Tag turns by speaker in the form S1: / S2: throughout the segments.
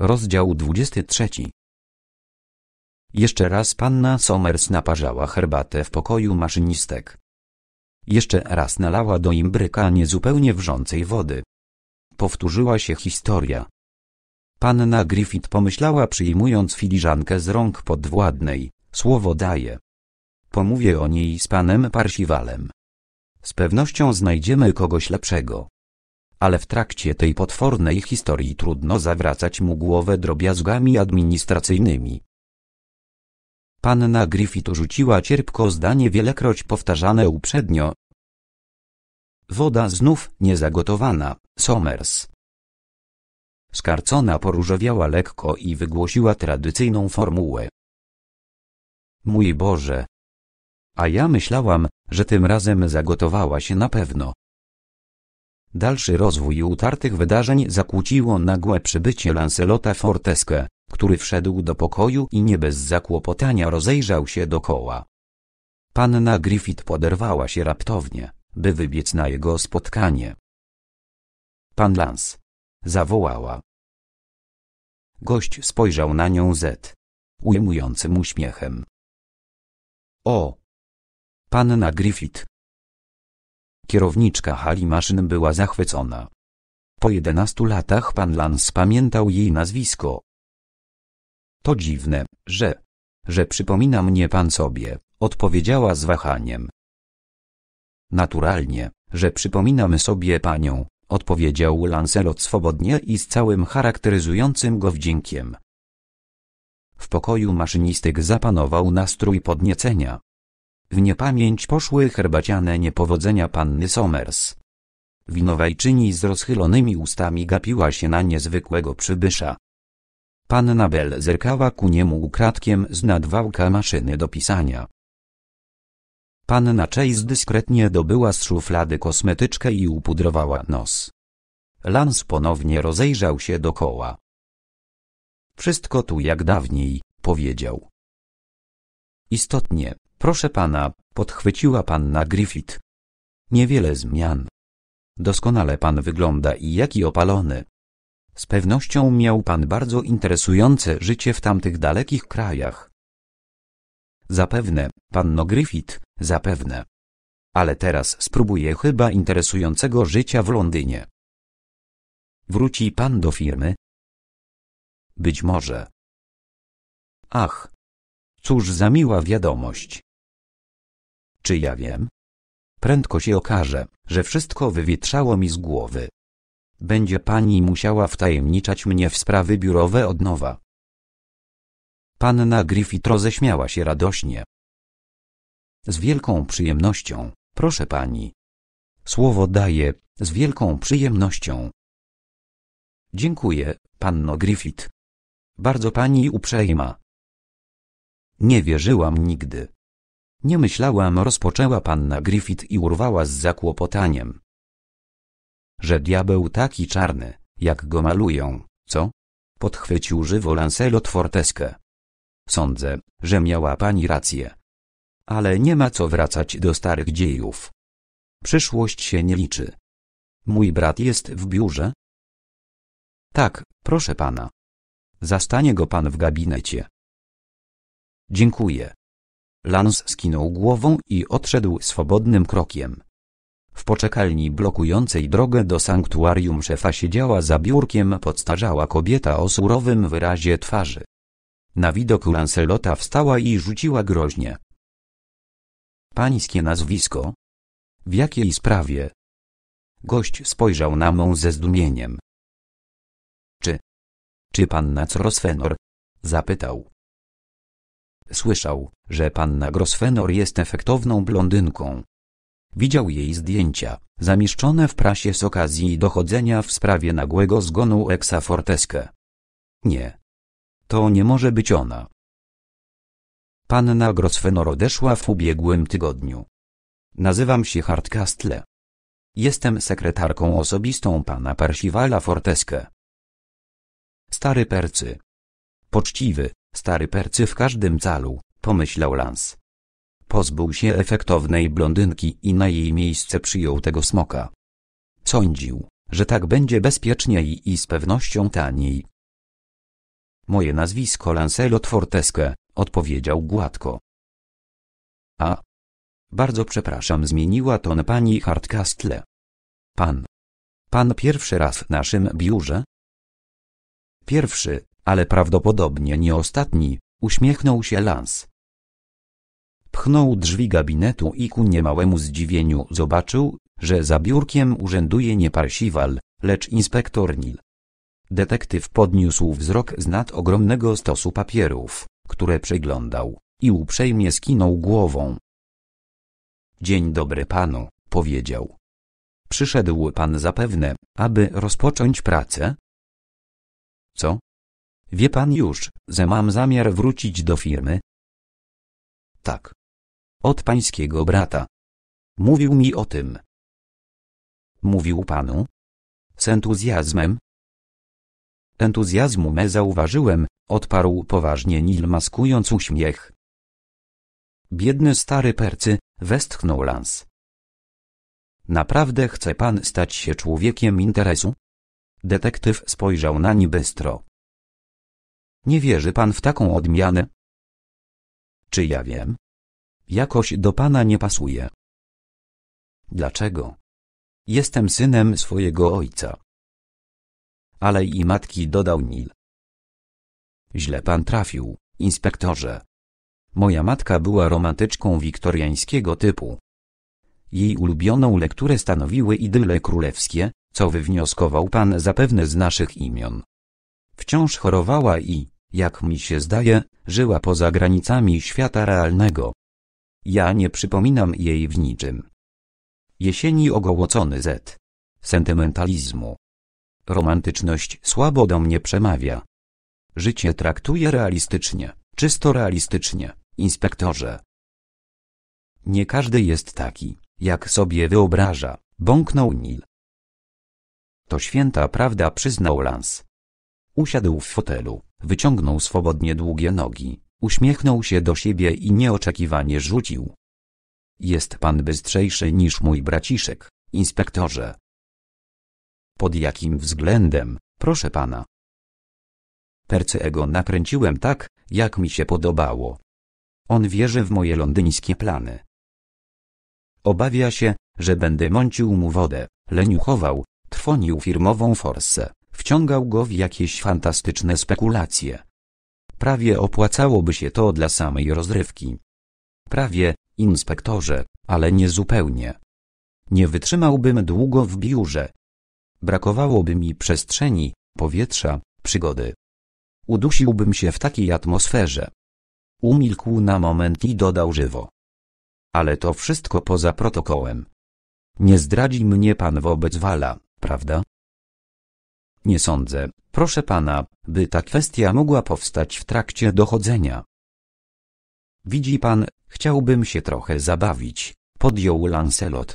S1: Rozdział 23 Jeszcze raz panna Somers naparzała herbatę w pokoju maszynistek. Jeszcze raz nalała do imbryka niezupełnie wrzącej wody. Powtórzyła się historia. Panna Griffith pomyślała przyjmując filiżankę z rąk podwładnej, słowo daje. Pomówię o niej z panem Parsiwalem. Z pewnością znajdziemy kogoś lepszego ale w trakcie tej potwornej historii trudno zawracać mu głowę drobiazgami administracyjnymi. Panna Griffith rzuciła cierpko zdanie wielekroć powtarzane uprzednio. Woda znów niezagotowana, Somers. Skarcona poróżowiała lekko i wygłosiła tradycyjną formułę. Mój Boże! A ja myślałam, że tym razem zagotowała się na pewno. Dalszy rozwój utartych wydarzeń zakłóciło nagłe przybycie Lancelota Fortesque, który wszedł do pokoju i nie bez zakłopotania rozejrzał się dokoła. Panna Griffith poderwała się raptownie, by wybiec na jego spotkanie. Pan Lance. Zawołała. Gość spojrzał na nią z ujmującym uśmiechem. O! Panna Griffith, Kierowniczka hali maszyn była zachwycona. Po 11 latach pan Lans pamiętał jej nazwisko. To dziwne, że... że przypomina mnie pan sobie, odpowiedziała z wahaniem. Naturalnie, że przypominamy sobie panią, odpowiedział Lancelot swobodnie i z całym charakteryzującym go wdziękiem. W pokoju maszynistek zapanował nastrój podniecenia. W niepamięć poszły herbaciane niepowodzenia panny Somers. Winowajczyni z rozchylonymi ustami gapiła się na niezwykłego przybysza. Panna Bel zerkała ku niemu ukradkiem z nadwałka maszyny do pisania. Panna Chase dyskretnie dobyła z szuflady kosmetyczkę i upudrowała nos. Lans ponownie rozejrzał się dokoła. Wszystko tu jak dawniej, powiedział. Istotnie, Proszę pana, podchwyciła panna Griffith. Niewiele zmian. Doskonale pan wygląda i jaki opalony. Z pewnością miał pan bardzo interesujące życie w tamtych dalekich krajach. Zapewne, panno Griffith, zapewne. Ale teraz spróbuję chyba interesującego życia w Londynie. Wróci pan do firmy? Być może. Ach, cóż za miła wiadomość. Czy ja wiem? Prędko się okaże, że wszystko wywietrzało mi z głowy. Będzie pani musiała wtajemniczać mnie w sprawy biurowe od nowa. Panna Griffith roześmiała się radośnie. Z wielką przyjemnością, proszę pani. Słowo daję, z wielką przyjemnością. Dziękuję, panno Griffith. Bardzo pani uprzejma. Nie wierzyłam nigdy, nie myślałam, rozpoczęła panna Griffith i urwała z zakłopotaniem. Że diabeł taki czarny, jak go malują, co? Podchwycił żywo Lancelot Forteskę. Sądzę, że miała pani rację. Ale nie ma co wracać do starych dziejów. Przyszłość się nie liczy. Mój brat jest w biurze? Tak, proszę pana. Zastanie go pan w gabinecie. Dziękuję. Lans skinął głową i odszedł swobodnym krokiem. W poczekalni blokującej drogę do sanktuarium szefa siedziała za biurkiem podstarzała kobieta o surowym wyrazie twarzy. Na widok Lancelota wstała i rzuciła groźnie. Pańskie nazwisko? W jakiej sprawie? Gość spojrzał na mą ze zdumieniem. Czy? Czy panna Crosfenor? Zapytał. Słyszał, że panna Grosfenor jest efektowną blondynką. Widział jej zdjęcia, zamieszczone w prasie z okazji dochodzenia w sprawie nagłego zgonu Exa Forteske. Nie. To nie może być ona. Panna Grosfenor odeszła w ubiegłym tygodniu. Nazywam się Hartkastle. Jestem sekretarką osobistą pana Persiwala Forteske. Stary Percy. Poczciwy, Stary percy w każdym calu, pomyślał Lans. Pozbył się efektownej blondynki i na jej miejsce przyjął tego smoka. Sądził, że tak będzie bezpieczniej i z pewnością taniej. Moje nazwisko Lancelot Fortesque, odpowiedział gładko. A. Bardzo przepraszam, zmieniła ton pani Hardcastle. Pan. Pan pierwszy raz w naszym biurze? Pierwszy, ale prawdopodobnie nie ostatni, uśmiechnął się Lance. Pchnął drzwi gabinetu i ku niemałemu zdziwieniu zobaczył, że za biurkiem urzęduje nie Parsiwal, lecz inspektor Nil. Detektyw podniósł wzrok z nad ogromnego stosu papierów, które przeglądał, i uprzejmie skinął głową. Dzień dobry panu, powiedział. Przyszedł pan zapewne, aby rozpocząć pracę? Co? Wie pan już, że mam zamiar wrócić do firmy? Tak. Od pańskiego brata. Mówił mi o tym. Mówił panu? Z entuzjazmem? Entuzjazmu me zauważyłem, odparł poważnie Nil maskując uśmiech. Biedny stary Percy, westchnął Lans. Naprawdę chce pan stać się człowiekiem interesu? Detektyw spojrzał na ni bystro. Nie wierzy pan w taką odmianę? Czy ja wiem? Jakoś do pana nie pasuje. Dlaczego? Jestem synem swojego ojca. Ale i matki dodał Nil. Źle pan trafił, inspektorze. Moja matka była romantyczką wiktoriańskiego typu. Jej ulubioną lekturę stanowiły idyle królewskie, co wywnioskował pan zapewne z naszych imion. Wciąż chorowała i, jak mi się zdaje, żyła poza granicami świata realnego. Ja nie przypominam jej w niczym. Jesieni ogołocony Z. Sentymentalizmu. Romantyczność słabo do mnie przemawia. Życie traktuję realistycznie, czysto realistycznie, inspektorze. Nie każdy jest taki, jak sobie wyobraża, bąknął Nil. To święta prawda przyznał Lance. Usiadł w fotelu, wyciągnął swobodnie długie nogi, uśmiechnął się do siebie i nieoczekiwanie rzucił. Jest pan bystrzejszy niż mój braciszek, inspektorze. Pod jakim względem, proszę pana? Percyego nakręciłem tak, jak mi się podobało. On wierzy w moje londyńskie plany. Obawia się, że będę mącił mu wodę, leniuchował, trwonił firmową forsę wciągał go w jakieś fantastyczne spekulacje. Prawie opłacałoby się to dla samej rozrywki. Prawie, inspektorze, ale nie zupełnie. Nie wytrzymałbym długo w biurze. Brakowałoby mi przestrzeni, powietrza, przygody. Udusiłbym się w takiej atmosferze. Umilkł na moment i dodał żywo. Ale to wszystko poza protokołem. Nie zdradzi mnie pan wobec Wala, prawda? Nie sądzę, proszę pana, by ta kwestia mogła powstać w trakcie dochodzenia. Widzi pan, chciałbym się trochę zabawić, podjął Lancelot.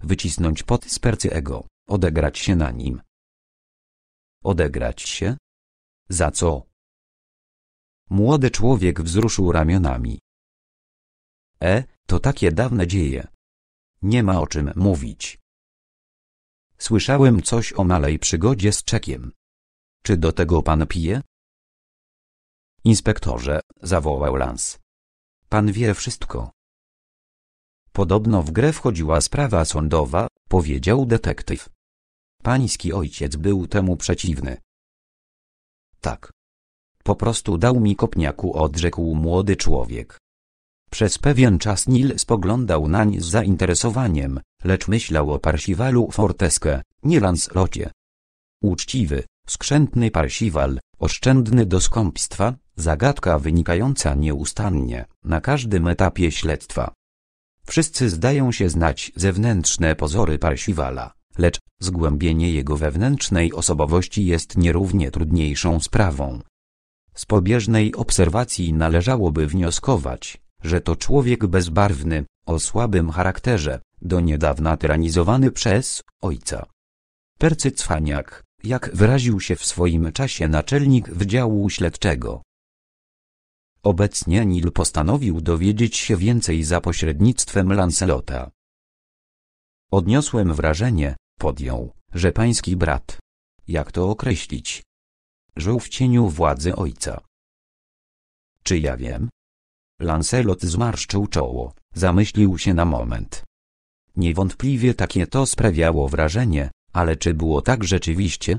S1: Wycisnąć pot z ego, odegrać się na nim. Odegrać się? Za co? Młody człowiek wzruszył ramionami. E, to takie dawne dzieje. Nie ma o czym mówić. Słyszałem coś o malej przygodzie z czekiem. Czy do tego pan pije? Inspektorze, zawołał Lans. Pan wie wszystko. Podobno w grę wchodziła sprawa sądowa, powiedział detektyw. Pański ojciec był temu przeciwny. Tak. Po prostu dał mi kopniaku, odrzekł młody człowiek. Przez pewien czas Nil spoglądał nań z zainteresowaniem, lecz myślał o Parsiwalu Fortesque, nie Lancelocie. Uczciwy, skrzętny Parsiwal, oszczędny do skąpstwa, zagadka wynikająca nieustannie, na każdym etapie śledztwa. Wszyscy zdają się znać zewnętrzne pozory Parsiwala, lecz zgłębienie jego wewnętrznej osobowości jest nierównie trudniejszą sprawą. Z pobieżnej obserwacji należałoby wnioskować, że to człowiek bezbarwny, o słabym charakterze, do niedawna tyranizowany przez ojca. Percy Cwaniak, jak wyraził się w swoim czasie naczelnik Wydziału Śledczego. Obecnie Nil postanowił dowiedzieć się więcej za pośrednictwem Lancelota. Odniosłem wrażenie, podjął, że pański brat, jak to określić, żył w cieniu władzy ojca. Czy ja wiem, Lancelot zmarszczył czoło, zamyślił się na moment. Niewątpliwie takie to sprawiało wrażenie, ale czy było tak rzeczywiście?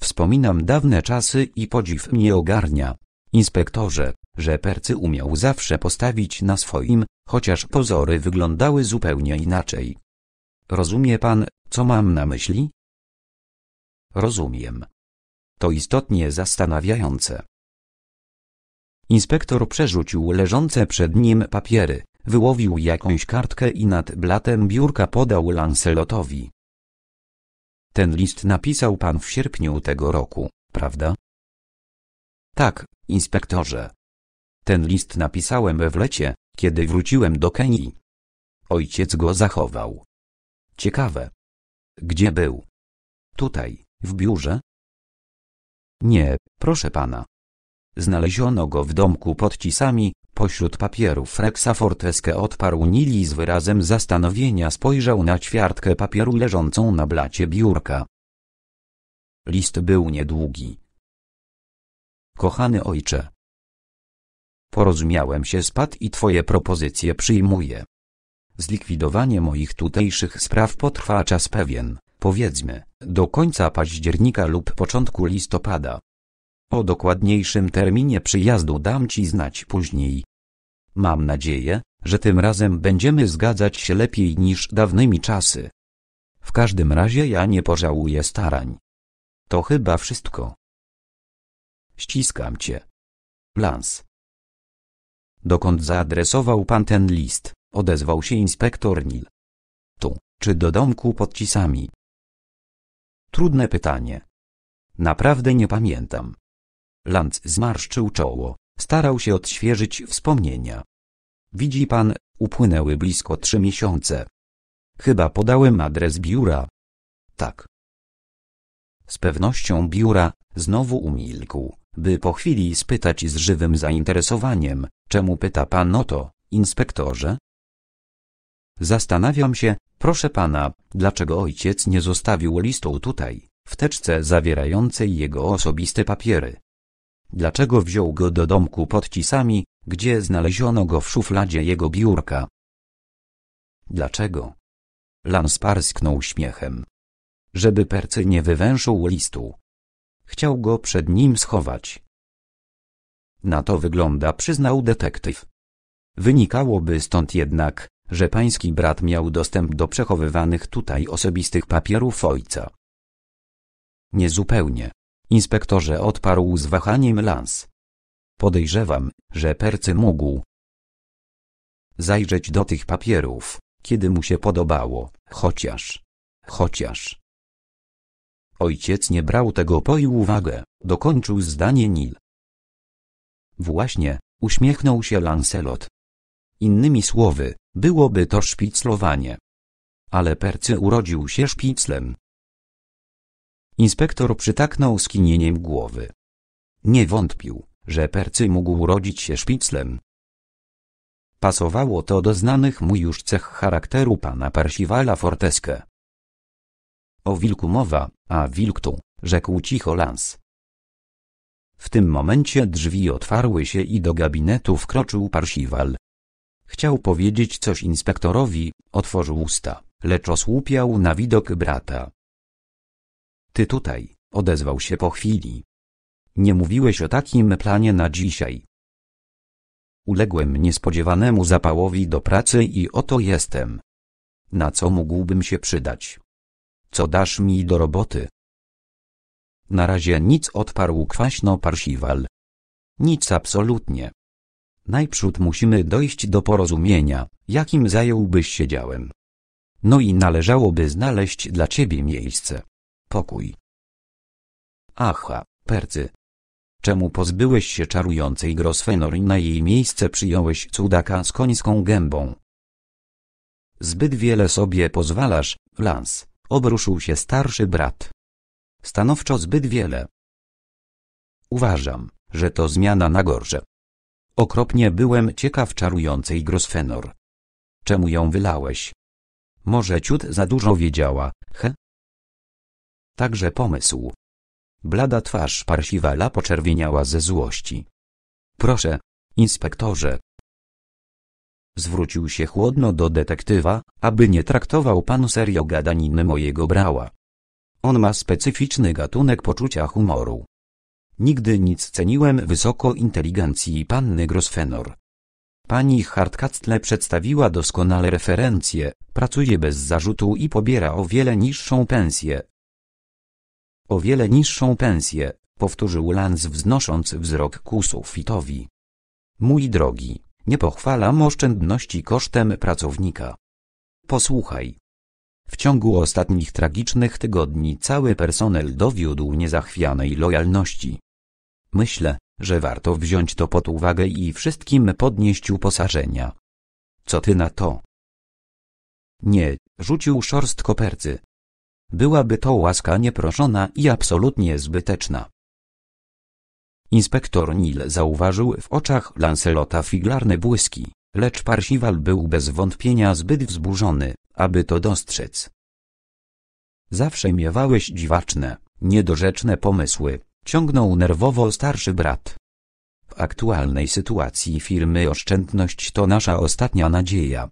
S1: Wspominam dawne czasy i podziw mnie ogarnia. Inspektorze, że Percy umiał zawsze postawić na swoim, chociaż pozory wyglądały zupełnie inaczej. Rozumie pan, co mam na myśli? Rozumiem. To istotnie zastanawiające. Inspektor przerzucił leżące przed nim papiery, wyłowił jakąś kartkę i nad blatem biurka podał Lancelotowi. Ten list napisał pan w sierpniu tego roku, prawda? Tak, inspektorze. Ten list napisałem w lecie, kiedy wróciłem do Kenii. Ojciec go zachował. Ciekawe. Gdzie był? Tutaj, w biurze? Nie, proszę pana. Znaleziono go w domku pod pośród papierów Rexa Forteske odparł Nili z wyrazem zastanowienia spojrzał na ćwiartkę papieru leżącą na blacie biurka. List był niedługi. Kochany ojcze. Porozumiałem się z Pat i twoje propozycje przyjmuję. Zlikwidowanie moich tutejszych spraw potrwa czas pewien, powiedzmy, do końca października lub początku listopada. O dokładniejszym terminie przyjazdu dam Ci znać później. Mam nadzieję, że tym razem będziemy zgadzać się lepiej niż dawnymi czasy. W każdym razie ja nie pożałuję starań. To chyba wszystko. Ściskam Cię. Lans. Dokąd zaadresował Pan ten list, odezwał się inspektor Nil. Tu, czy do domku pod cisami? Trudne pytanie. Naprawdę nie pamiętam. Lanc zmarszczył czoło, starał się odświeżyć wspomnienia. Widzi pan, upłynęły blisko trzy miesiące. Chyba podałem adres biura. Tak. Z pewnością biura, znowu umilkł, by po chwili spytać z żywym zainteresowaniem, czemu pyta pan o to, inspektorze? Zastanawiam się, proszę pana, dlaczego ojciec nie zostawił listu tutaj, w teczce zawierającej jego osobiste papiery. Dlaczego wziął go do domku pod cisami, gdzie znaleziono go w szufladzie jego biurka? Dlaczego? Lans parsknął śmiechem. Żeby Percy nie wywęszył listu. Chciał go przed nim schować. Na to wygląda, przyznał detektyw. Wynikałoby stąd jednak, że pański brat miał dostęp do przechowywanych tutaj osobistych papierów ojca. Niezupełnie. Inspektorze odparł z wahaniem lans. Podejrzewam, że Percy mógł zajrzeć do tych papierów, kiedy mu się podobało, chociaż, chociaż. Ojciec nie brał tego po uwagę, dokończył zdanie Nil. Właśnie, uśmiechnął się Lancelot. Innymi słowy, byłoby to szpiclowanie. Ale Percy urodził się szpiclem, Inspektor przytaknął skinieniem głowy. Nie wątpił, że Percy mógł urodzić się szpiclem. Pasowało to do znanych mu już cech charakteru pana Parsiwala Forteskę. O wilku mowa, a wilk tu, rzekł cicho Lans. W tym momencie drzwi otwarły się i do gabinetu wkroczył Parsiwal. Chciał powiedzieć coś inspektorowi, otworzył usta, lecz osłupiał na widok brata. Ty tutaj, odezwał się po chwili. Nie mówiłeś o takim planie na dzisiaj. Uległem niespodziewanemu zapałowi do pracy i oto jestem. Na co mógłbym się przydać? Co dasz mi do roboty? Na razie nic odparł kwaśno Parsiwal. Nic absolutnie. Najprzód musimy dojść do porozumienia, jakim zająłbyś się działem. No i należałoby znaleźć dla ciebie miejsce pokój. Aha, Percy. Czemu pozbyłeś się czarującej Grosfenor i na jej miejsce przyjąłeś cudaka z końską gębą? Zbyt wiele sobie pozwalasz, Lance, obruszył się starszy brat. Stanowczo zbyt wiele. Uważam, że to zmiana na gorsze. Okropnie byłem ciekaw czarującej Grosfenor. Czemu ją wylałeś? Może ciut za dużo wiedziała, he? Także pomysł. Blada twarz Parsiwala poczerwieniała ze złości. Proszę, inspektorze. Zwrócił się chłodno do detektywa, aby nie traktował pan serio gadaniny mojego brała. On ma specyficzny gatunek poczucia humoru. Nigdy nic ceniłem wysoko inteligencji panny Grosfenor. Pani Hartkatle przedstawiła doskonale referencje, pracuje bez zarzutu i pobiera o wiele niższą pensję, o wiele niższą pensję, powtórzył Lans wznosząc wzrok ku sufitowi. Mój drogi, nie pochwalam oszczędności kosztem pracownika. Posłuchaj. W ciągu ostatnich tragicznych tygodni cały personel dowiódł niezachwianej lojalności. Myślę, że warto wziąć to pod uwagę i wszystkim podnieść uposażenia. Co ty na to? Nie, rzucił szorstko percy, byłaby to łaska nieproszona i absolutnie zbyteczna. Inspektor Nil zauważył w oczach Lancelota figlarne błyski, lecz Parsiwal był bez wątpienia zbyt wzburzony, aby to dostrzec. Zawsze miewałeś dziwaczne, niedorzeczne pomysły, ciągnął nerwowo starszy brat. W aktualnej sytuacji firmy oszczędność to nasza ostatnia nadzieja,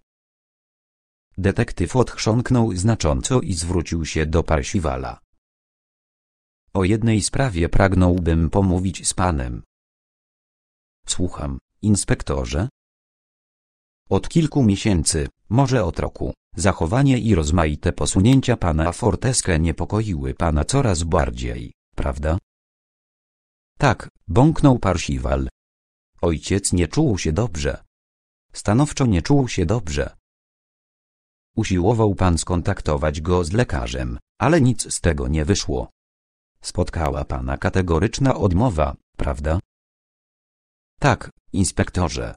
S1: Detektyw odchrząknął znacząco i zwrócił się do Parsiwala. O jednej sprawie pragnąłbym pomówić z panem. Słucham, inspektorze. Od kilku miesięcy, może od roku, zachowanie i rozmaite posunięcia pana Forteske niepokoiły pana coraz bardziej, prawda? Tak, bąknął Parsiwal. Ojciec nie czuł się dobrze. Stanowczo nie czuł się dobrze. Usiłował pan skontaktować go z lekarzem, ale nic z tego nie wyszło. Spotkała pana kategoryczna odmowa, prawda? Tak, inspektorze.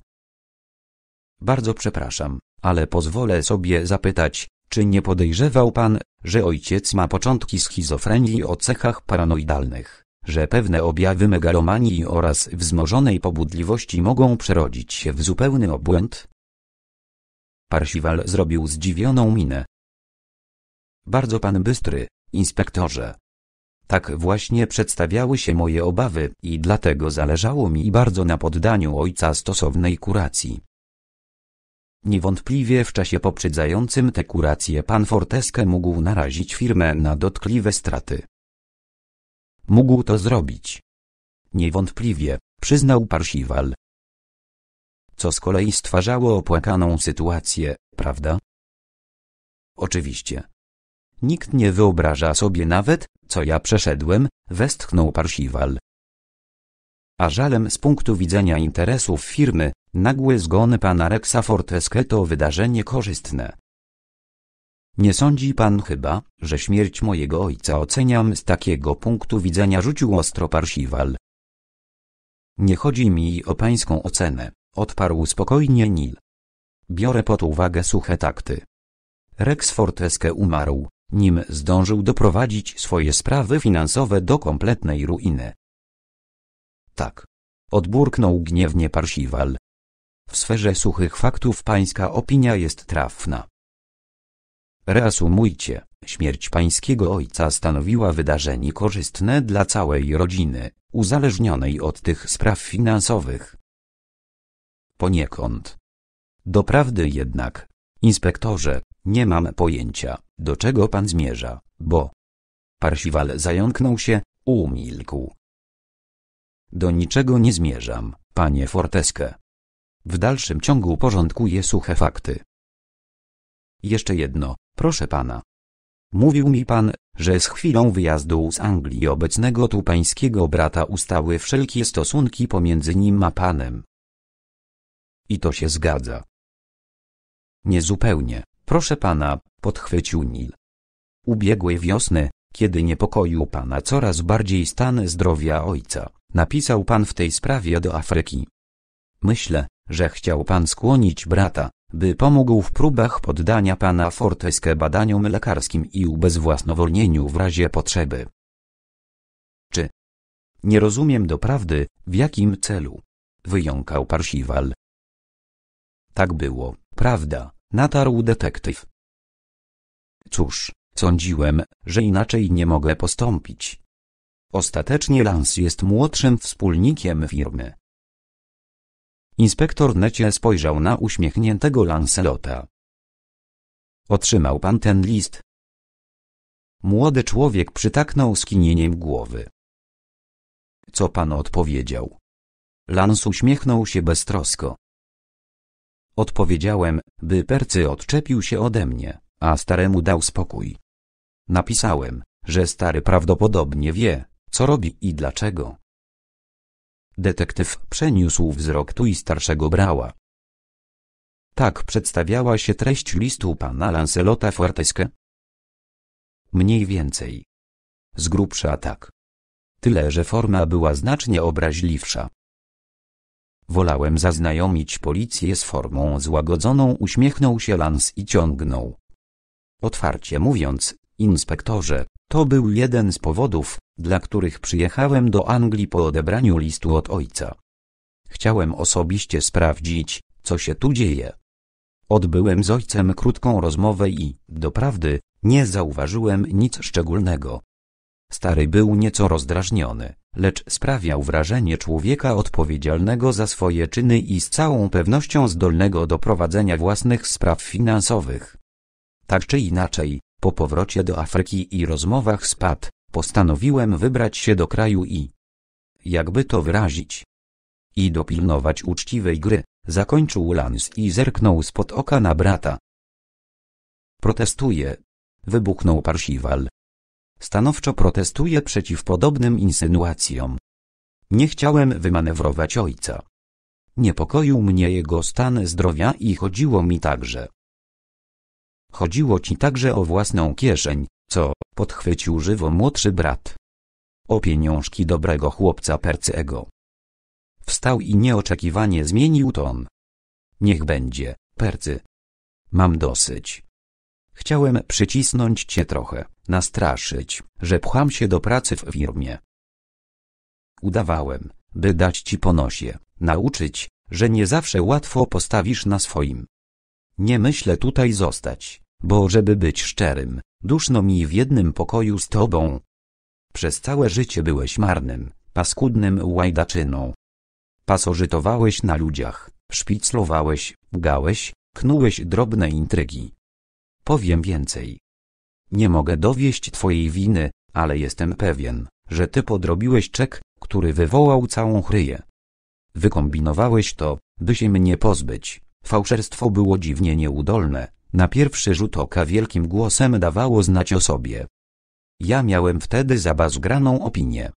S1: Bardzo przepraszam, ale pozwolę sobie zapytać, czy nie podejrzewał pan, że ojciec ma początki schizofrenii o cechach paranoidalnych, że pewne objawy megalomanii oraz wzmożonej pobudliwości mogą przerodzić się w zupełny obłęd? Parsiwal zrobił zdziwioną minę. Bardzo pan bystry, inspektorze. Tak właśnie przedstawiały się moje obawy i dlatego zależało mi bardzo na poddaniu ojca stosownej kuracji. Niewątpliwie w czasie poprzedzającym te kuracje pan Forteske mógł narazić firmę na dotkliwe straty. Mógł to zrobić. Niewątpliwie, przyznał Parsiwal co z kolei stwarzało opłakaną sytuację, prawda? Oczywiście. Nikt nie wyobraża sobie nawet, co ja przeszedłem, westchnął Parsiwal. A żalem z punktu widzenia interesów firmy, nagły zgon pana Rexa Forteske to wydarzenie korzystne. Nie sądzi pan chyba, że śmierć mojego ojca oceniam z takiego punktu widzenia rzucił ostro Parsiwal. Nie chodzi mi o pańską ocenę. Odparł spokojnie Nil. Biorę pod uwagę suche takty. Rex Forteske umarł, nim zdążył doprowadzić swoje sprawy finansowe do kompletnej ruiny. Tak. Odburknął gniewnie Parsiwal. W sferze suchych faktów pańska opinia jest trafna. Reasumujcie, śmierć pańskiego ojca stanowiła wydarzenie korzystne dla całej rodziny, uzależnionej od tych spraw finansowych poniekąd. Doprawdy jednak, inspektorze, nie mam pojęcia, do czego pan zmierza, bo... Parsiwal zająknął się, umilkł. Do niczego nie zmierzam, panie Forteske. W dalszym ciągu porządkuję suche fakty. Jeszcze jedno, proszę pana. Mówił mi pan, że z chwilą wyjazdu z Anglii obecnego tu pańskiego brata ustały wszelkie stosunki pomiędzy nim a panem. I to się zgadza. Niezupełnie, proszę pana, podchwycił Nil. Ubiegłej wiosny, kiedy niepokoił pana coraz bardziej stan zdrowia ojca, napisał pan w tej sprawie do Afryki. Myślę, że chciał pan skłonić brata, by pomógł w próbach poddania pana Forteske badaniom lekarskim i ubezwłasnowolnieniu w razie potrzeby. Czy nie rozumiem doprawdy, w jakim celu? Wyjąkał Parsiwal, tak było, prawda, natarł detektyw. Cóż, sądziłem, że inaczej nie mogę postąpić. Ostatecznie Lance jest młodszym wspólnikiem firmy. Inspektor Necie spojrzał na uśmiechniętego Lancelota. Otrzymał pan ten list? Młody człowiek przytaknął skinieniem głowy. Co pan odpowiedział? Lans uśmiechnął się beztrosko. Odpowiedziałem, by Percy odczepił się ode mnie, a staremu dał spokój. Napisałem, że stary prawdopodobnie wie, co robi i dlaczego. Detektyw przeniósł wzrok tu i starszego brała. Tak przedstawiała się treść listu pana Lancelota Forteske? Mniej więcej. Z grubsza tak. Tyle, że forma była znacznie obraźliwsza. Wolałem zaznajomić policję z formą złagodzoną uśmiechnął się Lans i ciągnął. Otwarcie mówiąc, inspektorze, to był jeden z powodów, dla których przyjechałem do Anglii po odebraniu listu od ojca. Chciałem osobiście sprawdzić, co się tu dzieje. Odbyłem z ojcem krótką rozmowę i, doprawdy, nie zauważyłem nic szczególnego. Stary był nieco rozdrażniony lecz sprawiał wrażenie człowieka odpowiedzialnego za swoje czyny i z całą pewnością zdolnego do prowadzenia własnych spraw finansowych. Tak czy inaczej, po powrocie do Afryki i rozmowach z Pat, postanowiłem wybrać się do kraju i, jakby to wyrazić, i dopilnować uczciwej gry, zakończył Lans i zerknął spod oka na brata. Protestuje. Wybuchnął Parsiwal, Stanowczo protestuję przeciw podobnym insynuacjom. Nie chciałem wymanewrować ojca. Niepokoił mnie jego stan zdrowia i chodziło mi także. Chodziło ci także o własną kieszeń, co, podchwycił żywo młodszy brat. O pieniążki dobrego chłopca Percego. Wstał i nieoczekiwanie zmienił ton. Niech będzie, Percy. Mam dosyć. Chciałem przycisnąć cię trochę, nastraszyć, że pcham się do pracy w firmie. Udawałem, by dać ci ponosie, nauczyć, że nie zawsze łatwo postawisz na swoim. Nie myślę tutaj zostać, bo żeby być szczerym, duszno mi w jednym pokoju z tobą. Przez całe życie byłeś marnym, paskudnym łajdaczyną. Pasożytowałeś na ludziach, szpiclowałeś, gałeś, knułeś drobne intrygi, Powiem więcej. Nie mogę dowieść twojej winy, ale jestem pewien, że ty podrobiłeś czek, który wywołał całą chryję. Wykombinowałeś to, by się mnie pozbyć. Fałszerstwo było dziwnie nieudolne, na pierwszy rzut oka wielkim głosem dawało znać o sobie. Ja miałem wtedy zabazgraną opinię.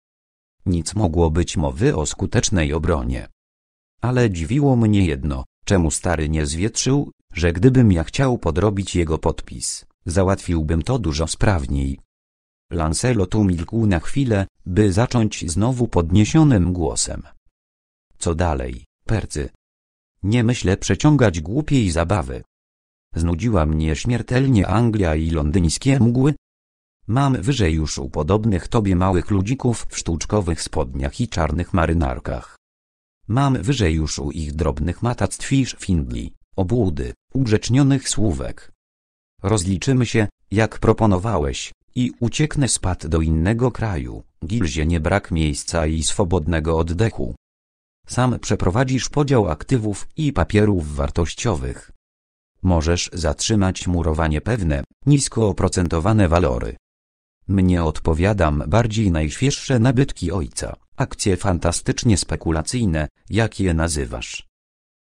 S1: Nic mogło być mowy o skutecznej obronie. Ale dziwiło mnie jedno, czemu stary nie zwietrzył, że gdybym ja chciał podrobić jego podpis, załatwiłbym to dużo sprawniej. Lancelot umilkł na chwilę, by zacząć znowu podniesionym głosem. Co dalej, Percy? Nie myślę przeciągać głupiej zabawy. Znudziła mnie śmiertelnie Anglia i londyńskie mgły. Mam wyżej już u podobnych tobie małych ludzików w sztuczkowych spodniach i czarnych marynarkach. Mam wyżej już u ich drobnych matactw i obłudy, ugrzecznionych słówek. Rozliczymy się, jak proponowałeś, i ucieknę spad do innego kraju, Gilzie nie brak miejsca i swobodnego oddechu. Sam przeprowadzisz podział aktywów i papierów wartościowych. Możesz zatrzymać murowanie pewne, nisko oprocentowane walory. Mnie odpowiadam bardziej najświeższe nabytki ojca, akcje fantastycznie spekulacyjne, jak je nazywasz.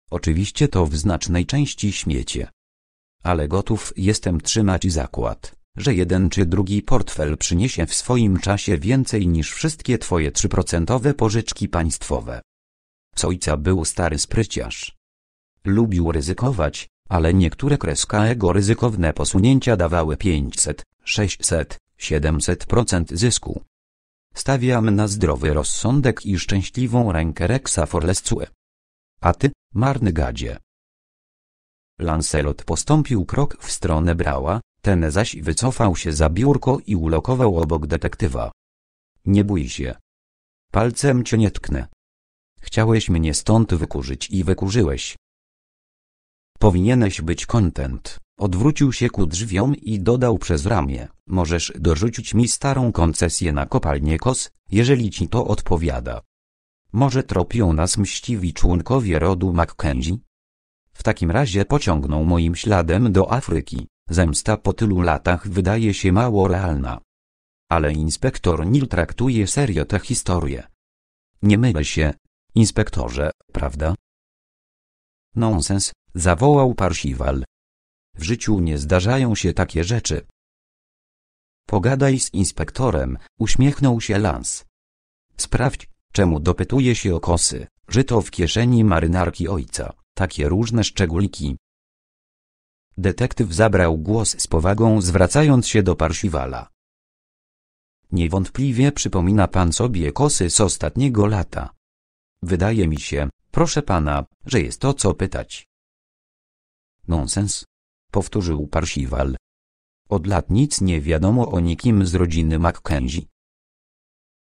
S1: Oczywiście to w znacznej części śmiecie. Ale gotów jestem trzymać zakład, że jeden czy drugi portfel przyniesie w swoim czasie więcej niż wszystkie twoje 3% pożyczki państwowe. Z ojca był stary spryciarz. Lubił ryzykować, ale niektóre kreska jego ryzykowne posunięcia dawały 500, 600, 700% zysku. Stawiam na zdrowy rozsądek i szczęśliwą rękę Rexa Forlescue. A ty, marny gadzie. Lancelot postąpił krok w stronę brała, ten zaś wycofał się za biurko i ulokował obok detektywa. Nie bój się. Palcem cię nie tknę. Chciałeś mnie stąd wykurzyć i wykurzyłeś. Powinieneś być kontent. Odwrócił się ku drzwiom i dodał przez ramię, możesz dorzucić mi starą koncesję na kopalnię kos, jeżeli ci to odpowiada. Może tropią nas mściwi członkowie rodu Mackenzie? W takim razie pociągną moim śladem do Afryki. Zemsta po tylu latach wydaje się mało realna. Ale inspektor Nil traktuje serio tę historię. Nie mylę się, inspektorze, prawda? Nonsens, zawołał Parsiwal. W życiu nie zdarzają się takie rzeczy. Pogadaj z inspektorem, uśmiechnął się Lans. Sprawdź, Czemu dopytuje się o kosy, żyto w kieszeni marynarki ojca, takie różne szczególiki. Detektyw zabrał głos z powagą zwracając się do Parsiwala. Niewątpliwie przypomina pan sobie kosy z ostatniego lata. Wydaje mi się, proszę pana, że jest to co pytać. Nonsens? Powtórzył Parsiwal. Od lat nic nie wiadomo o nikim z rodziny Mackenzie.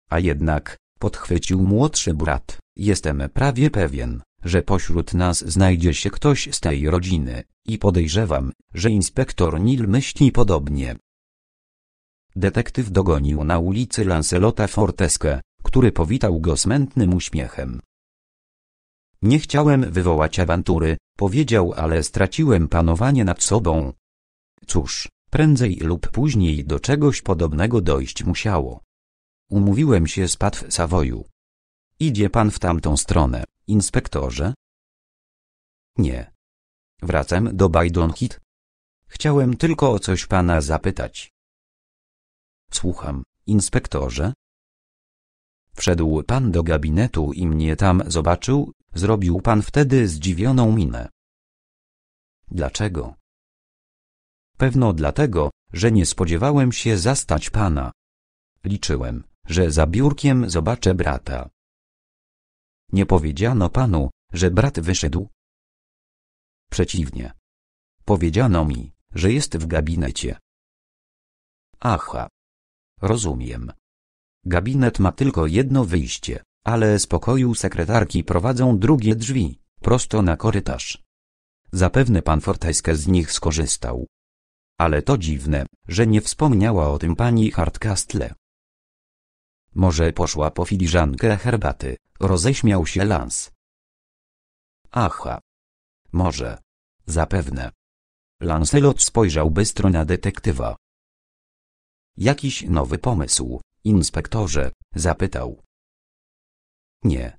S1: A jednak, Podchwycił młodszy brat. Jestem prawie pewien, że pośród nas znajdzie się ktoś z tej rodziny, i podejrzewam, że inspektor Nil myśli podobnie. Detektyw dogonił na ulicy Lancelota Forteskę, który powitał go smętnym uśmiechem. Nie chciałem wywołać awantury, powiedział, ale straciłem panowanie nad sobą. Cóż, prędzej lub później do czegoś podobnego dojść musiało. Umówiłem się z Pat w Savoyu. Idzie pan w tamtą stronę, inspektorze? Nie. Wracam do Bajdonhit. Chciałem tylko o coś pana zapytać. Słucham, inspektorze. Wszedł pan do gabinetu i mnie tam zobaczył, zrobił pan wtedy zdziwioną minę. Dlaczego? Pewno dlatego, że nie spodziewałem się zastać pana. Liczyłem, że za biurkiem zobaczę brata. Nie powiedziano panu, że brat wyszedł? Przeciwnie. Powiedziano mi, że jest w gabinecie. Aha. Rozumiem. Gabinet ma tylko jedno wyjście, ale z pokoju sekretarki prowadzą drugie drzwi, prosto na korytarz. Zapewne pan Fortajska z nich skorzystał. Ale to dziwne, że nie wspomniała o tym pani Hardcastle. Może poszła po filiżankę herbaty, roześmiał się Lans. Aha. Może. Zapewne. Lancelot spojrzał bystro na detektywa. Jakiś nowy pomysł, inspektorze, zapytał. Nie.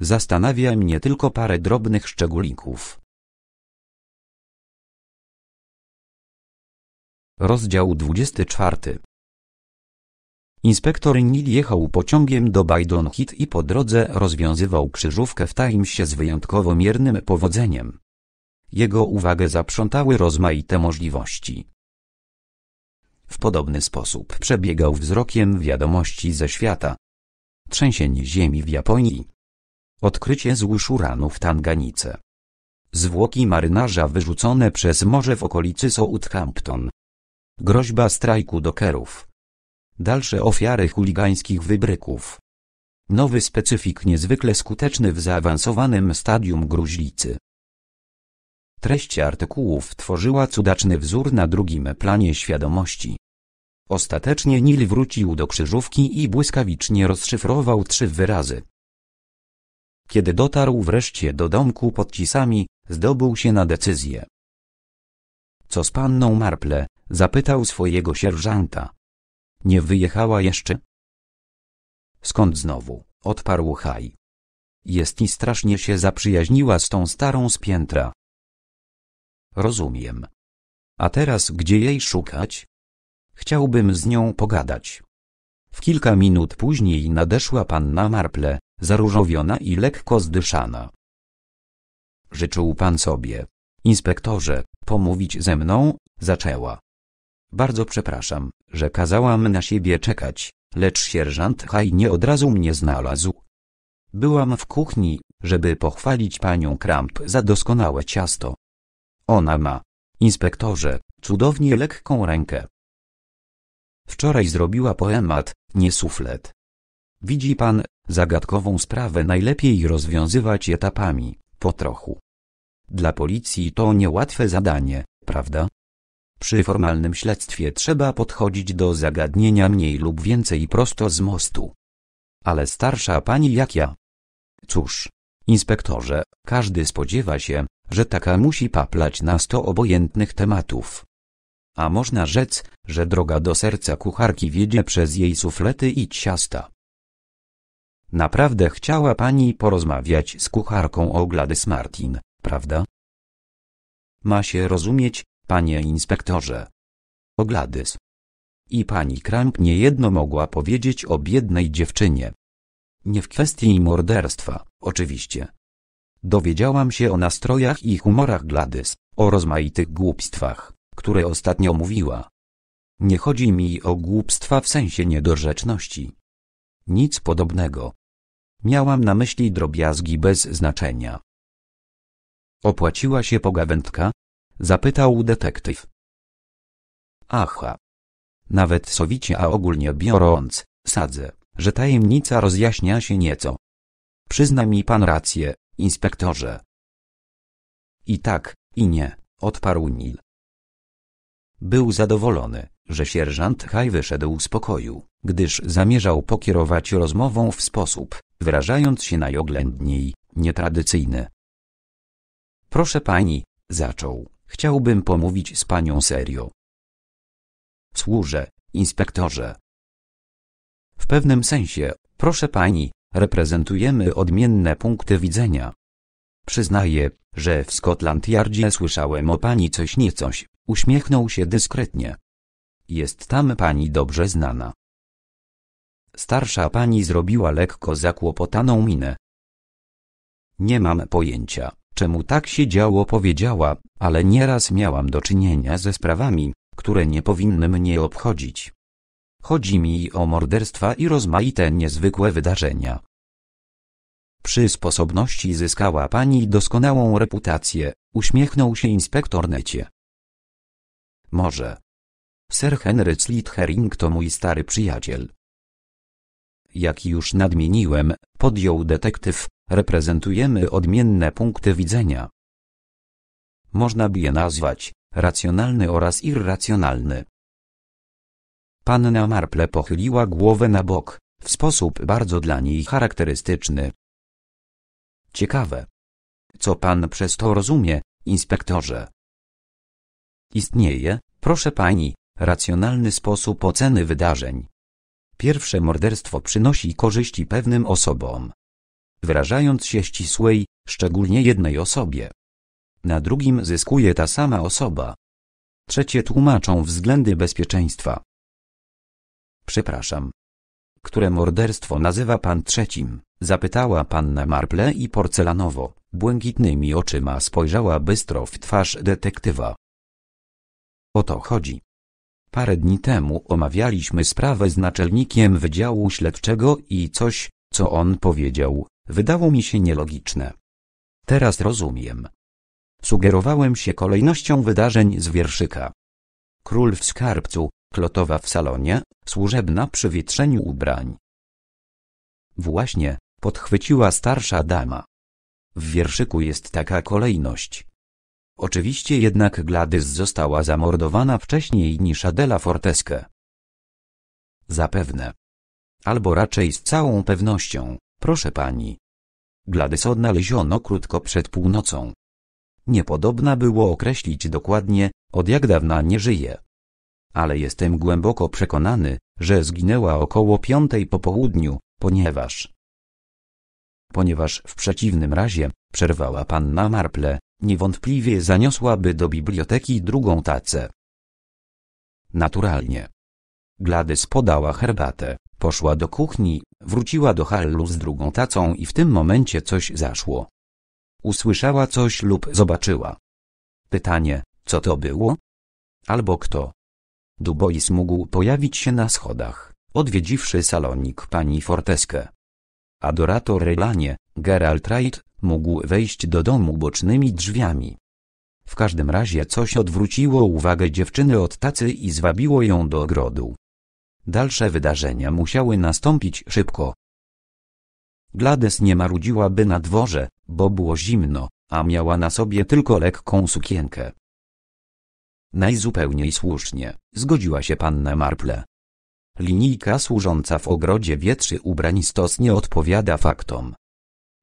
S1: Zastanawia mnie tylko parę drobnych szczególików. Rozdział 24 Inspektor Nil jechał pociągiem do Bajdonhit i po drodze rozwiązywał krzyżówkę w Timesie z wyjątkowo miernym powodzeniem. Jego uwagę zaprzątały rozmaite możliwości. W podobny sposób przebiegał wzrokiem wiadomości ze świata. Trzęsienie ziemi w Japonii. Odkrycie złóż uranu w Tanganice. Zwłoki marynarza wyrzucone przez morze w okolicy Southampton. Groźba strajku dokerów. Dalsze ofiary chuligańskich wybryków. Nowy specyfik niezwykle skuteczny w zaawansowanym stadium gruźlicy. Treść artykułów tworzyła cudaczny wzór na drugim planie świadomości. Ostatecznie Nil wrócił do krzyżówki i błyskawicznie rozszyfrował trzy wyrazy. Kiedy dotarł wreszcie do domku pod cisami, zdobył się na decyzję. Co z panną Marple? zapytał swojego sierżanta. Nie wyjechała jeszcze? Skąd znowu? Odparł Haj. Jest i strasznie się zaprzyjaźniła z tą starą z piętra. Rozumiem. A teraz gdzie jej szukać? Chciałbym z nią pogadać. W kilka minut później nadeszła panna Marple, zaróżowiona i lekko zdyszana. Życzył pan sobie, inspektorze, pomówić ze mną, zaczęła. Bardzo przepraszam, że kazałam na siebie czekać, lecz sierżant Haj nie od razu mnie znalazł. Byłam w kuchni, żeby pochwalić panią Kramp za doskonałe ciasto. Ona ma, inspektorze, cudownie lekką rękę. Wczoraj zrobiła poemat, nie suflet. Widzi pan, zagadkową sprawę najlepiej rozwiązywać etapami, po trochu. Dla policji to niełatwe zadanie, prawda? Przy formalnym śledztwie trzeba podchodzić do zagadnienia mniej lub więcej prosto z mostu. Ale starsza pani jak ja. Cóż, inspektorze, każdy spodziewa się, że taka musi paplać na sto obojętnych tematów. A można rzec, że droga do serca kucharki wiedzie przez jej suflety i ciasta. Naprawdę chciała pani porozmawiać z kucharką o Gladys Martin, prawda? Ma się rozumieć, panie inspektorze. O Gladys. I pani Kramp niejedno mogła powiedzieć o biednej dziewczynie. Nie w kwestii morderstwa, oczywiście. Dowiedziałam się o nastrojach i humorach Gladys, o rozmaitych głupstwach, które ostatnio mówiła. Nie chodzi mi o głupstwa w sensie niedorzeczności. Nic podobnego. Miałam na myśli drobiazgi bez znaczenia. Opłaciła się pogawędka, Zapytał detektyw. Aha. Nawet sowicie, a ogólnie biorąc, sadzę, że tajemnica rozjaśnia się nieco. Przyzna mi pan rację, inspektorze. I tak, i nie, odparł Nil. Był zadowolony, że sierżant Haj wyszedł z pokoju, gdyż zamierzał pokierować rozmową w sposób, wyrażając się najoględniej, nietradycyjny. Proszę pani, zaczął, Chciałbym pomówić z panią serio. Służę, inspektorze. W pewnym sensie, proszę pani, reprezentujemy odmienne punkty widzenia. Przyznaję, że w Scotland Yardzie słyszałem o pani coś niecoś, uśmiechnął się dyskretnie. Jest tam pani dobrze znana. Starsza pani zrobiła lekko zakłopotaną minę. Nie mam pojęcia. Czemu tak się działo powiedziała, ale nieraz miałam do czynienia ze sprawami, które nie powinny mnie obchodzić. Chodzi mi o morderstwa i rozmaite niezwykłe wydarzenia. Przy sposobności zyskała pani doskonałą reputację, uśmiechnął się inspektor Necie. Może. Sir Henry Clithering Herring to mój stary przyjaciel. Jak już nadmieniłem, podjął detektyw, reprezentujemy odmienne punkty widzenia. Można by je nazwać racjonalny oraz irracjonalny. Panna Marple pochyliła głowę na bok, w sposób bardzo dla niej charakterystyczny. Ciekawe. Co pan przez to rozumie, inspektorze? Istnieje, proszę pani, racjonalny sposób oceny wydarzeń pierwsze morderstwo przynosi korzyści pewnym osobom, wyrażając się ścisłej, szczególnie jednej osobie. Na drugim zyskuje ta sama osoba. Trzecie tłumaczą względy bezpieczeństwa. Przepraszam. Które morderstwo nazywa pan trzecim? Zapytała panna Marple i porcelanowo, błękitnymi oczyma spojrzała bystro w twarz detektywa. O to chodzi. Parę dni temu omawialiśmy sprawę z naczelnikiem Wydziału Śledczego i coś, co on powiedział, wydało mi się nielogiczne. Teraz rozumiem. Sugerowałem się kolejnością wydarzeń z wierszyka. Król w skarbcu, klotowa w salonie, służebna przy wietrzeniu ubrań. Właśnie, podchwyciła starsza dama. W wierszyku jest taka kolejność. Oczywiście jednak Gladys została zamordowana wcześniej niż Adela Forteske. Zapewne. Albo raczej z całą pewnością, proszę pani. Gladys odnaleziono krótko przed północą. Niepodobna było określić dokładnie, od jak dawna nie żyje. Ale jestem głęboko przekonany, że zginęła około piątej po południu, ponieważ... Ponieważ w przeciwnym razie, przerwała panna Marple, niewątpliwie zaniosłaby do biblioteki drugą tacę. Naturalnie. Gladys podała herbatę, poszła do kuchni, wróciła do hallu z drugą tacą i w tym momencie coś zaszło. Usłyszała coś lub zobaczyła. Pytanie, co to było? Albo kto? Dubois mógł pojawić się na schodach, odwiedziwszy salonik pani Forteskę. Adorator Relanie, Gerald Wright, Mógł wejść do domu bocznymi drzwiami. W każdym razie coś odwróciło uwagę dziewczyny od tacy i zwabiło ją do ogrodu. Dalsze wydarzenia musiały nastąpić szybko. Gladys nie marudziłaby na dworze, bo było zimno, a miała na sobie tylko lekką sukienkę. Najzupełniej słusznie, zgodziła się panna Marple. Linijka służąca w ogrodzie wietrzy ubranistos stos nie odpowiada faktom.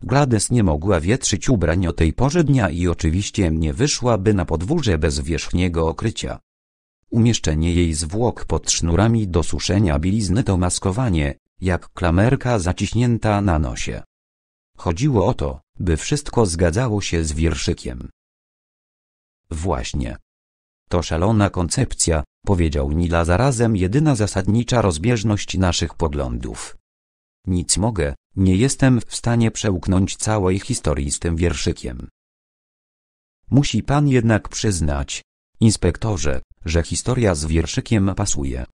S1: Gladys nie mogła wietrzyć ubrań o tej porze dnia i oczywiście nie wyszłaby na podwórze bez wierzchniego okrycia. Umieszczenie jej zwłok pod sznurami do suszenia bielizny to maskowanie, jak klamerka zaciśnięta na nosie. Chodziło o to, by wszystko zgadzało się z wierszykiem. Właśnie. To szalona koncepcja, powiedział Nila zarazem jedyna zasadnicza rozbieżność naszych poglądów. Nic mogę, nie jestem w stanie przełknąć całej historii z tym wierszykiem. Musi pan jednak przyznać, inspektorze, że historia z wierszykiem pasuje.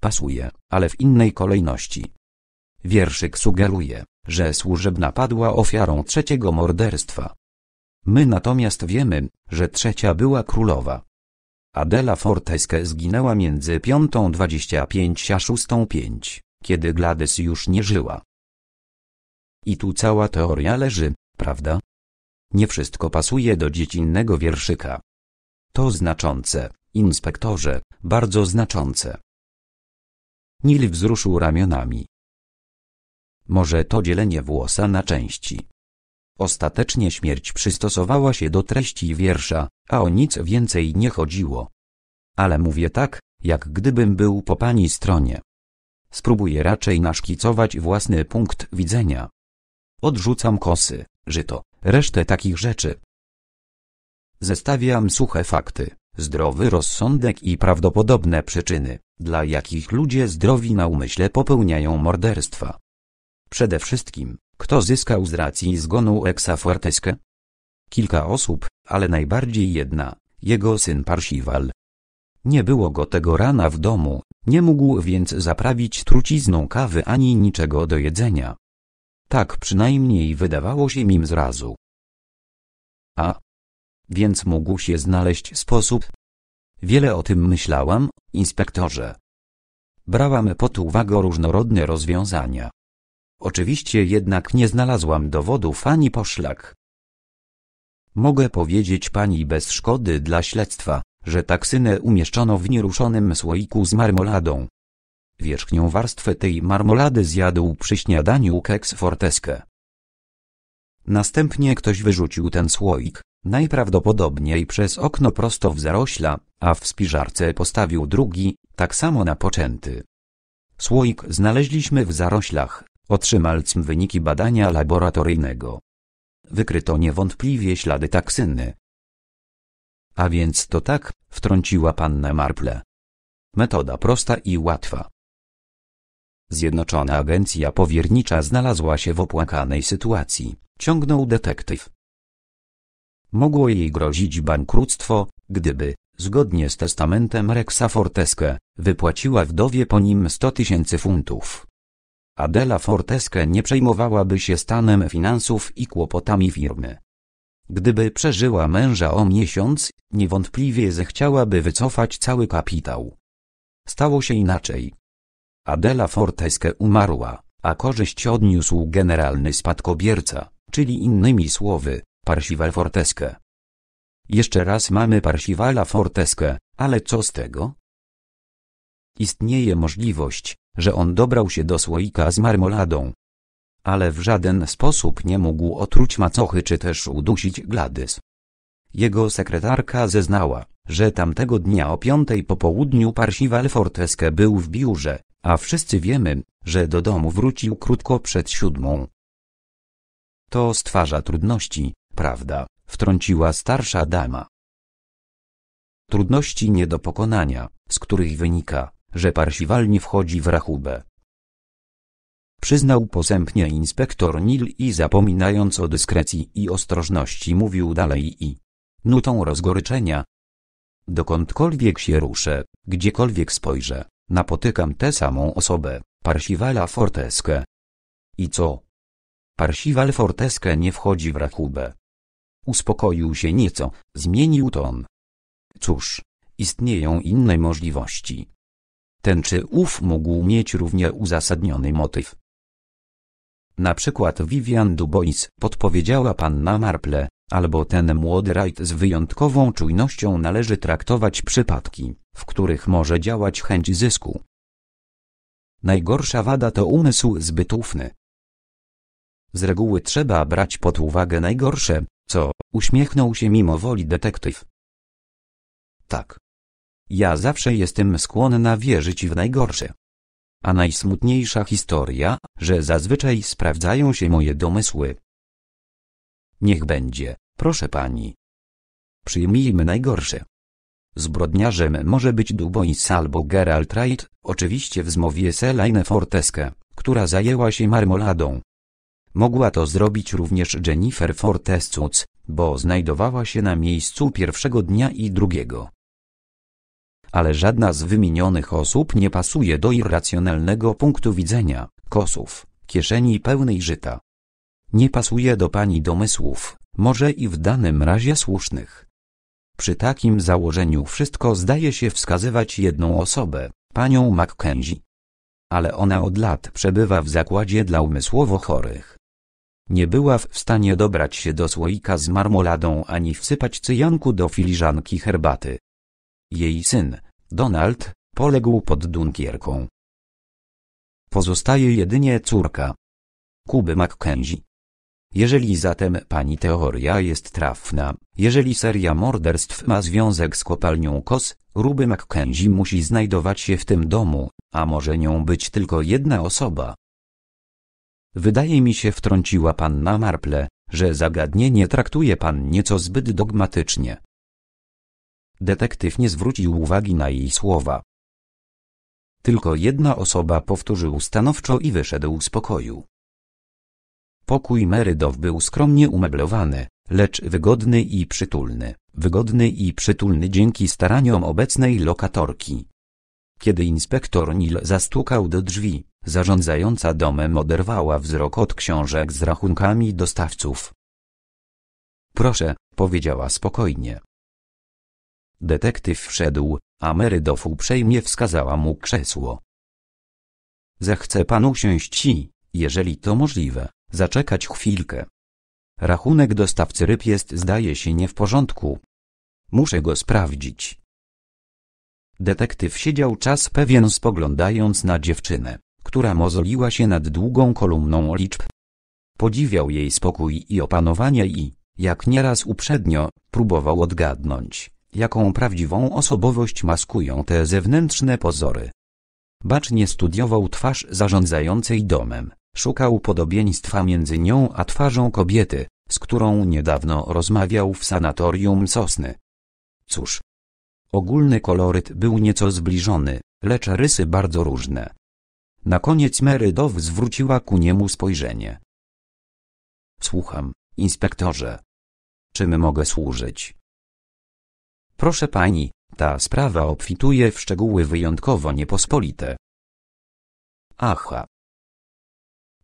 S1: Pasuje, ale w innej kolejności. Wierszyk sugeruje, że służebna padła ofiarą trzeciego morderstwa. My natomiast wiemy, że trzecia była królowa. Adela Forteske zginęła między 5.25 a 6.05 kiedy Gladys już nie żyła. I tu cała teoria leży, prawda? Nie wszystko pasuje do dziecinnego wierszyka. To znaczące, inspektorze, bardzo znaczące. Nil wzruszył ramionami. Może to dzielenie włosa na części. Ostatecznie śmierć przystosowała się do treści wiersza, a o nic więcej nie chodziło. Ale mówię tak, jak gdybym był po pani stronie. Spróbuję raczej naszkicować własny punkt widzenia. Odrzucam kosy, żyto, resztę takich rzeczy. Zestawiam suche fakty, zdrowy rozsądek i prawdopodobne przyczyny, dla jakich ludzie zdrowi na umyśle popełniają morderstwa. Przede wszystkim, kto zyskał z racji zgonu Exafuerteskę? Kilka osób, ale najbardziej jedna, jego syn Parsiwal. Nie było go tego rana w domu, nie mógł więc zaprawić trucizną kawy ani niczego do jedzenia. Tak przynajmniej wydawało się im zrazu. A więc mógł się znaleźć sposób. Wiele o tym myślałam, inspektorze. Brałam pod uwagę różnorodne rozwiązania. Oczywiście jednak nie znalazłam dowodów ani poszlak. Mogę powiedzieć pani bez szkody dla śledztwa, że taksynę umieszczono w nieruszonym słoiku z marmoladą. Wierzchnią warstwę tej marmolady zjadł przy śniadaniu keks forteskę. Następnie ktoś wyrzucił ten słoik, najprawdopodobniej przez okno prosto w zarośla, a w spiżarce postawił drugi, tak samo napoczęty. Słoik znaleźliśmy w zaroślach, otrzymalcm wyniki badania laboratoryjnego. Wykryto niewątpliwie ślady taksyny. A więc to tak, wtrąciła panna Marple. Metoda prosta i łatwa. Zjednoczona Agencja Powiernicza znalazła się w opłakanej sytuacji, ciągnął detektyw. Mogło jej grozić bankructwo, gdyby, zgodnie z testamentem Rexa Forteske, wypłaciła wdowie po nim 100 tysięcy funtów. Adela Forteske nie przejmowałaby się stanem finansów i kłopotami firmy. Gdyby przeżyła męża o miesiąc, niewątpliwie zechciałaby wycofać cały kapitał. Stało się inaczej. Adela Forteske umarła, a korzyść odniósł generalny spadkobierca, czyli innymi słowy, Parsival Forteske. Jeszcze raz mamy Parsivala Forteske, ale co z tego? Istnieje możliwość, że on dobrał się do słoika z marmoladą, ale w żaden sposób nie mógł otruć macochy czy też udusić Gladys. Jego sekretarka zeznała, że tamtego dnia o piątej po południu Parsival Forteske był w biurze, a wszyscy wiemy, że do domu wrócił krótko przed siódmą. To stwarza trudności, prawda, wtrąciła starsza dama. Trudności nie do pokonania, z których wynika, że Parsival nie wchodzi w rachubę przyznał posępnie inspektor Nil i zapominając o dyskrecji i ostrożności mówił dalej i nutą rozgoryczenia. Dokądkolwiek się ruszę, gdziekolwiek spojrzę, napotykam tę samą osobę, Parsiwala Forteskę. I co? Parsiwal Forteskę nie wchodzi w rachubę. Uspokoił się nieco, zmienił ton. Cóż, istnieją inne możliwości. Ten czy ów mógł mieć równie uzasadniony motyw. Na przykład Vivian Dubois, podpowiedziała panna Marple, albo ten młody Wright z wyjątkową czujnością należy traktować przypadki, w których może działać chęć zysku. Najgorsza wada to umysł zbyt ufny. Z reguły trzeba brać pod uwagę najgorsze, co, uśmiechnął się mimo woli detektyw. Tak. Ja zawsze jestem skłonna wierzyć w najgorsze. A najsmutniejsza historia, że zazwyczaj sprawdzają się moje domysły. Niech będzie, proszę pani. Przyjmijmy najgorsze. Zbrodniarzem może być Dubois albo Geralt Wright, oczywiście w zmowie z Forteske, która zajęła się marmoladą. Mogła to zrobić również Jennifer Fortescuc, bo znajdowała się na miejscu pierwszego dnia i drugiego. Ale żadna z wymienionych osób nie pasuje do irracjonalnego punktu widzenia, kosów, kieszeni pełnej żyta. Nie pasuje do pani domysłów, może i w danym razie słusznych. Przy takim założeniu wszystko zdaje się wskazywać jedną osobę, panią Mackenzie. Ale ona od lat przebywa w zakładzie dla umysłowo chorych. Nie była w stanie dobrać się do słoika z marmoladą ani wsypać cyjanku do filiżanki herbaty. Jej syn, Donald, poległ pod Dunkierką, Pozostaje jedynie córka. Kuby Mackenzie. Jeżeli zatem pani teoria jest trafna, jeżeli seria morderstw ma związek z kopalnią Kos, Ruby Mackenzie musi znajdować się w tym domu, a może nią być tylko jedna osoba. Wydaje mi się wtrąciła panna Marple, że zagadnienie traktuje pan nieco zbyt dogmatycznie. Detektyw nie zwrócił uwagi na jej słowa. Tylko jedna osoba powtórzył stanowczo i wyszedł z pokoju. Pokój Merydow był skromnie umeblowany, lecz wygodny i przytulny, wygodny i przytulny dzięki staraniom obecnej lokatorki. Kiedy inspektor Nil zastukał do drzwi, zarządzająca domem oderwała wzrok od książek z rachunkami dostawców. Proszę, powiedziała spokojnie. Detektyw wszedł, a Amerydow uprzejmie wskazała mu krzesło. Zechce pan usiąść i, jeżeli to możliwe, zaczekać chwilkę. Rachunek dostawcy ryb jest zdaje się nie w porządku. Muszę go sprawdzić. Detektyw siedział czas pewien spoglądając na dziewczynę, która mozoliła się nad długą kolumną liczb. Podziwiał jej spokój i opanowanie i, jak nieraz uprzednio, próbował odgadnąć, jaką prawdziwą osobowość maskują te zewnętrzne pozory. Bacznie studiował twarz zarządzającej domem, szukał podobieństwa między nią a twarzą kobiety, z którą niedawno rozmawiał w sanatorium Sosny. Cóż, ogólny koloryt był nieco zbliżony, lecz rysy bardzo różne. Na koniec Merydow zwróciła ku niemu spojrzenie. Słucham, inspektorze. Czym mogę służyć? Proszę pani, ta sprawa obfituje w szczegóły wyjątkowo niepospolite. Aha.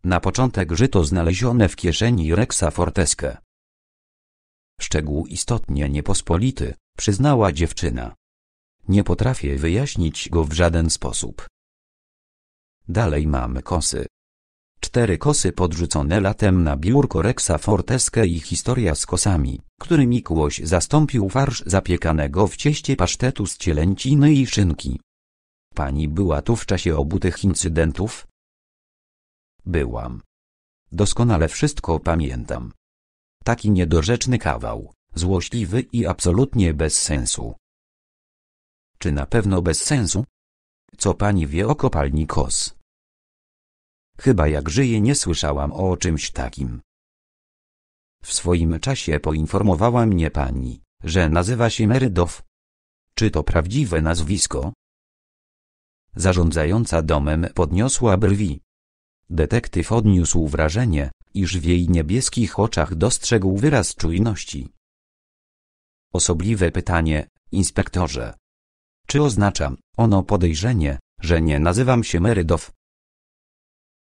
S1: Na początek żyto znalezione w kieszeni Rexa Forteskę. Szczegół istotnie niepospolity, przyznała dziewczyna. Nie potrafię wyjaśnić go w żaden sposób. Dalej mamy kosy, Cztery kosy podrzucone latem na biurko Rexa Forteskę i historia z kosami, którymi kłoś zastąpił farsz zapiekanego w cieście pasztetu z cielęciny i szynki. Pani była tu w czasie obu tych incydentów? Byłam. Doskonale wszystko pamiętam. Taki niedorzeczny kawał, złośliwy i absolutnie bez sensu. Czy na pewno bez sensu? Co pani wie o kopalni kos? Chyba jak żyję nie słyszałam o czymś takim. W swoim czasie poinformowała mnie pani, że nazywa się Merydow. Czy to prawdziwe nazwisko? Zarządzająca domem podniosła brwi. Detektyw odniósł wrażenie, iż w jej niebieskich oczach dostrzegł wyraz czujności. Osobliwe pytanie, inspektorze. Czy oznaczam, ono podejrzenie, że nie nazywam się Merydow?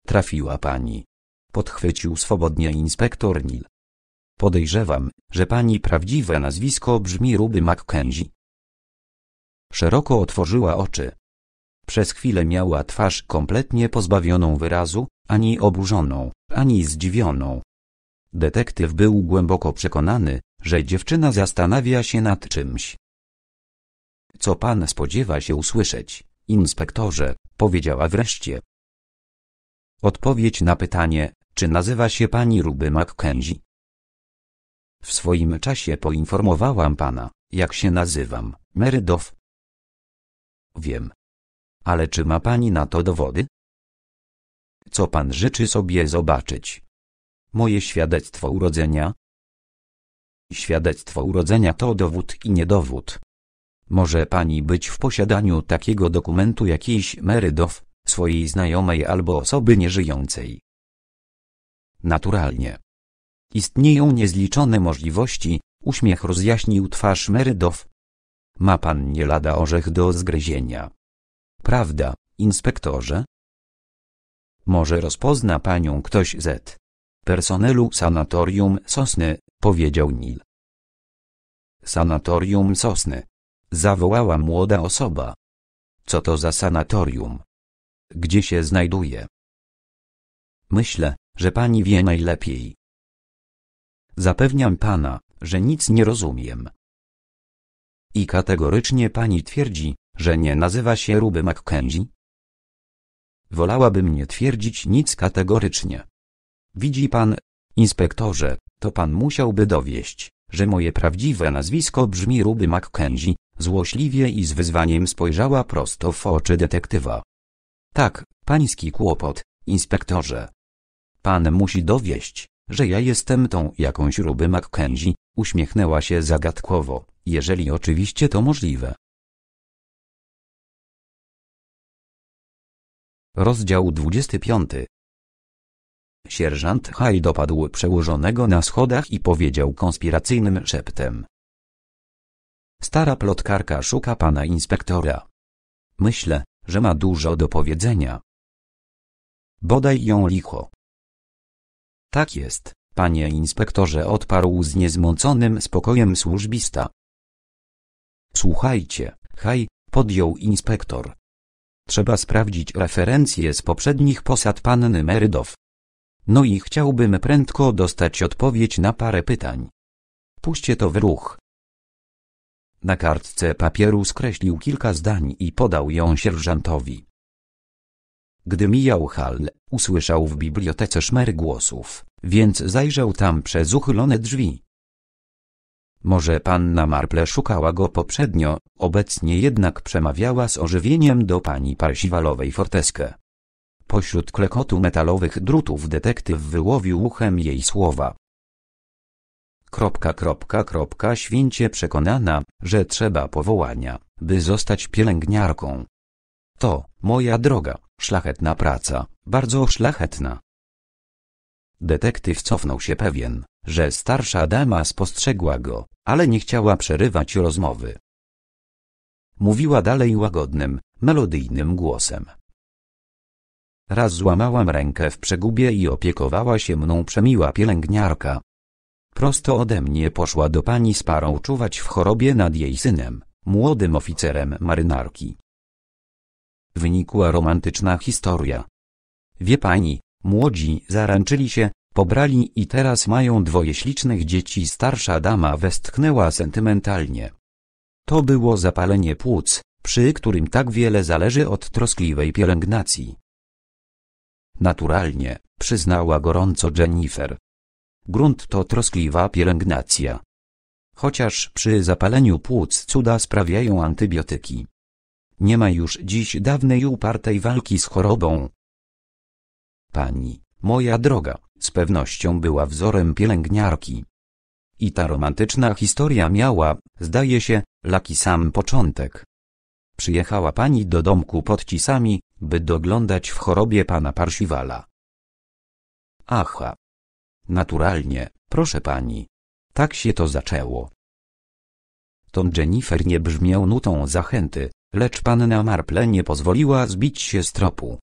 S1: Trafiła pani. Podchwycił swobodnie inspektor Nil. Podejrzewam, że pani prawdziwe nazwisko brzmi Ruby Mackenzie. Szeroko otworzyła oczy. Przez chwilę miała twarz kompletnie pozbawioną wyrazu, ani oburzoną, ani zdziwioną. Detektyw był głęboko przekonany, że dziewczyna zastanawia się nad czymś. Co pan spodziewa się usłyszeć, inspektorze, powiedziała wreszcie. Odpowiedź na pytanie, czy nazywa się pani Ruby McKenzie. W swoim czasie poinformowałam pana, jak się nazywam, Merydow. Wiem. Ale czy ma pani na to dowody? Co pan życzy sobie zobaczyć? Moje świadectwo urodzenia? Świadectwo urodzenia to dowód i niedowód. Może pani być w posiadaniu takiego dokumentu jakiejś Merydow? swojej znajomej albo osoby nieżyjącej. Naturalnie. Istnieją niezliczone możliwości, uśmiech rozjaśnił twarz Merydow. Ma pan nie lada orzech do zgryzienia. Prawda, inspektorze? Może rozpozna panią ktoś z personelu sanatorium Sosny, powiedział Nil. Sanatorium Sosny. Zawołała młoda osoba. Co to za sanatorium? gdzie się znajduje. Myślę, że pani wie najlepiej. Zapewniam pana, że nic nie rozumiem. I kategorycznie pani twierdzi, że nie nazywa się Ruby Mackenzie? Wolałabym nie twierdzić nic kategorycznie. Widzi pan, inspektorze, to pan musiałby dowieść, że moje prawdziwe nazwisko brzmi Ruby Mackenzie, złośliwie i z wyzwaniem spojrzała prosto w oczy detektywa. Tak, pański kłopot, inspektorze. Pan musi dowieść, że ja jestem tą jakąś ruby Mackenzie, uśmiechnęła się zagadkowo, jeżeli oczywiście to możliwe. Rozdział 25 Sierżant Haj dopadł przełożonego na schodach i powiedział konspiracyjnym szeptem. Stara plotkarka szuka pana inspektora. Myślę, że ma dużo do powiedzenia. Bodaj ją licho. Tak jest, panie inspektorze odparł z niezmąconym spokojem służbista. Słuchajcie, haj, podjął inspektor. Trzeba sprawdzić referencje z poprzednich posad panny Merydow. No i chciałbym prędko dostać odpowiedź na parę pytań. Puśćcie to w ruch. Na kartce papieru skreślił kilka zdań i podał ją sierżantowi. Gdy mijał hal, usłyszał w bibliotece szmer głosów, więc zajrzał tam przez uchylone drzwi. Może panna Marple szukała go poprzednio, obecnie jednak przemawiała z ożywieniem do pani Parsiwalowej Forteskę. Pośród klekotu metalowych drutów detektyw wyłowił uchem jej słowa. Kropka, kropka, kropka, święcie przekonana, że trzeba powołania, by zostać pielęgniarką. To, moja droga, szlachetna praca, bardzo szlachetna. Detektyw cofnął się pewien, że starsza dama spostrzegła go, ale nie chciała przerywać rozmowy. Mówiła dalej łagodnym, melodyjnym głosem. Raz złamałam rękę w przegubie i opiekowała się mną przemiła pielęgniarka, Prosto ode mnie poszła do pani z parą czuwać w chorobie nad jej synem, młodym oficerem marynarki. Wynikła romantyczna historia. Wie pani, młodzi zaręczyli się, pobrali i teraz mają dwoje ślicznych dzieci starsza dama westchnęła sentymentalnie. To było zapalenie płuc, przy którym tak wiele zależy od troskliwej pielęgnacji. Naturalnie, przyznała gorąco Jennifer, Grunt to troskliwa pielęgnacja. Chociaż przy zapaleniu płuc cuda sprawiają antybiotyki. Nie ma już dziś dawnej upartej walki z chorobą. Pani, moja droga, z pewnością była wzorem pielęgniarki. I ta romantyczna historia miała, zdaje się, laki sam początek. Przyjechała pani do domku pod cisami, by doglądać w chorobie pana Parsiwala. Aha, Naturalnie, proszę pani. Tak się to zaczęło. Ton Jennifer nie brzmiał nutą zachęty, lecz panna Marple nie pozwoliła zbić się z tropu.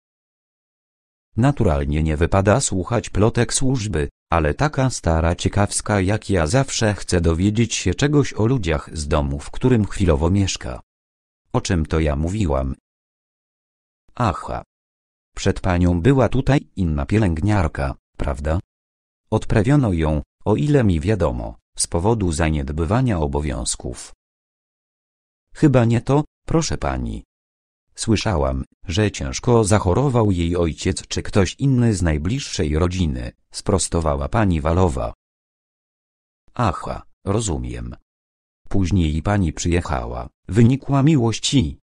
S1: Naturalnie nie wypada słuchać plotek służby, ale taka stara ciekawska jak ja zawsze chce dowiedzieć się czegoś o ludziach z domu, w którym chwilowo mieszka. O czym to ja mówiłam? Aha. Przed panią była tutaj inna pielęgniarka, prawda? Odprawiono ją, o ile mi wiadomo, z powodu zaniedbywania obowiązków. Chyba nie to, proszę pani. Słyszałam, że ciężko zachorował jej ojciec czy ktoś inny z najbliższej rodziny, sprostowała pani Walowa. Aha, rozumiem. Później pani przyjechała, wynikła miłości.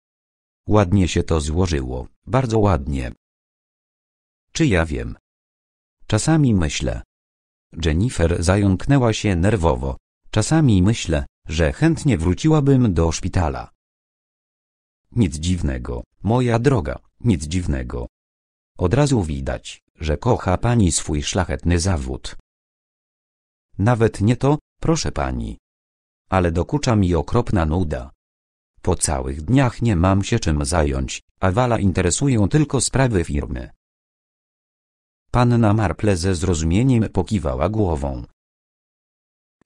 S1: Ładnie się to złożyło, bardzo ładnie. Czy ja wiem? Czasami myślę, Jennifer zająknęła się nerwowo. Czasami myślę, że chętnie wróciłabym do szpitala. Nic dziwnego, moja droga, nic dziwnego. Od razu widać, że kocha pani swój szlachetny zawód. Nawet nie to, proszę pani. Ale dokucza mi okropna nuda. Po całych dniach nie mam się czym zająć, a wala interesują tylko sprawy firmy. Panna Marple ze zrozumieniem pokiwała głową.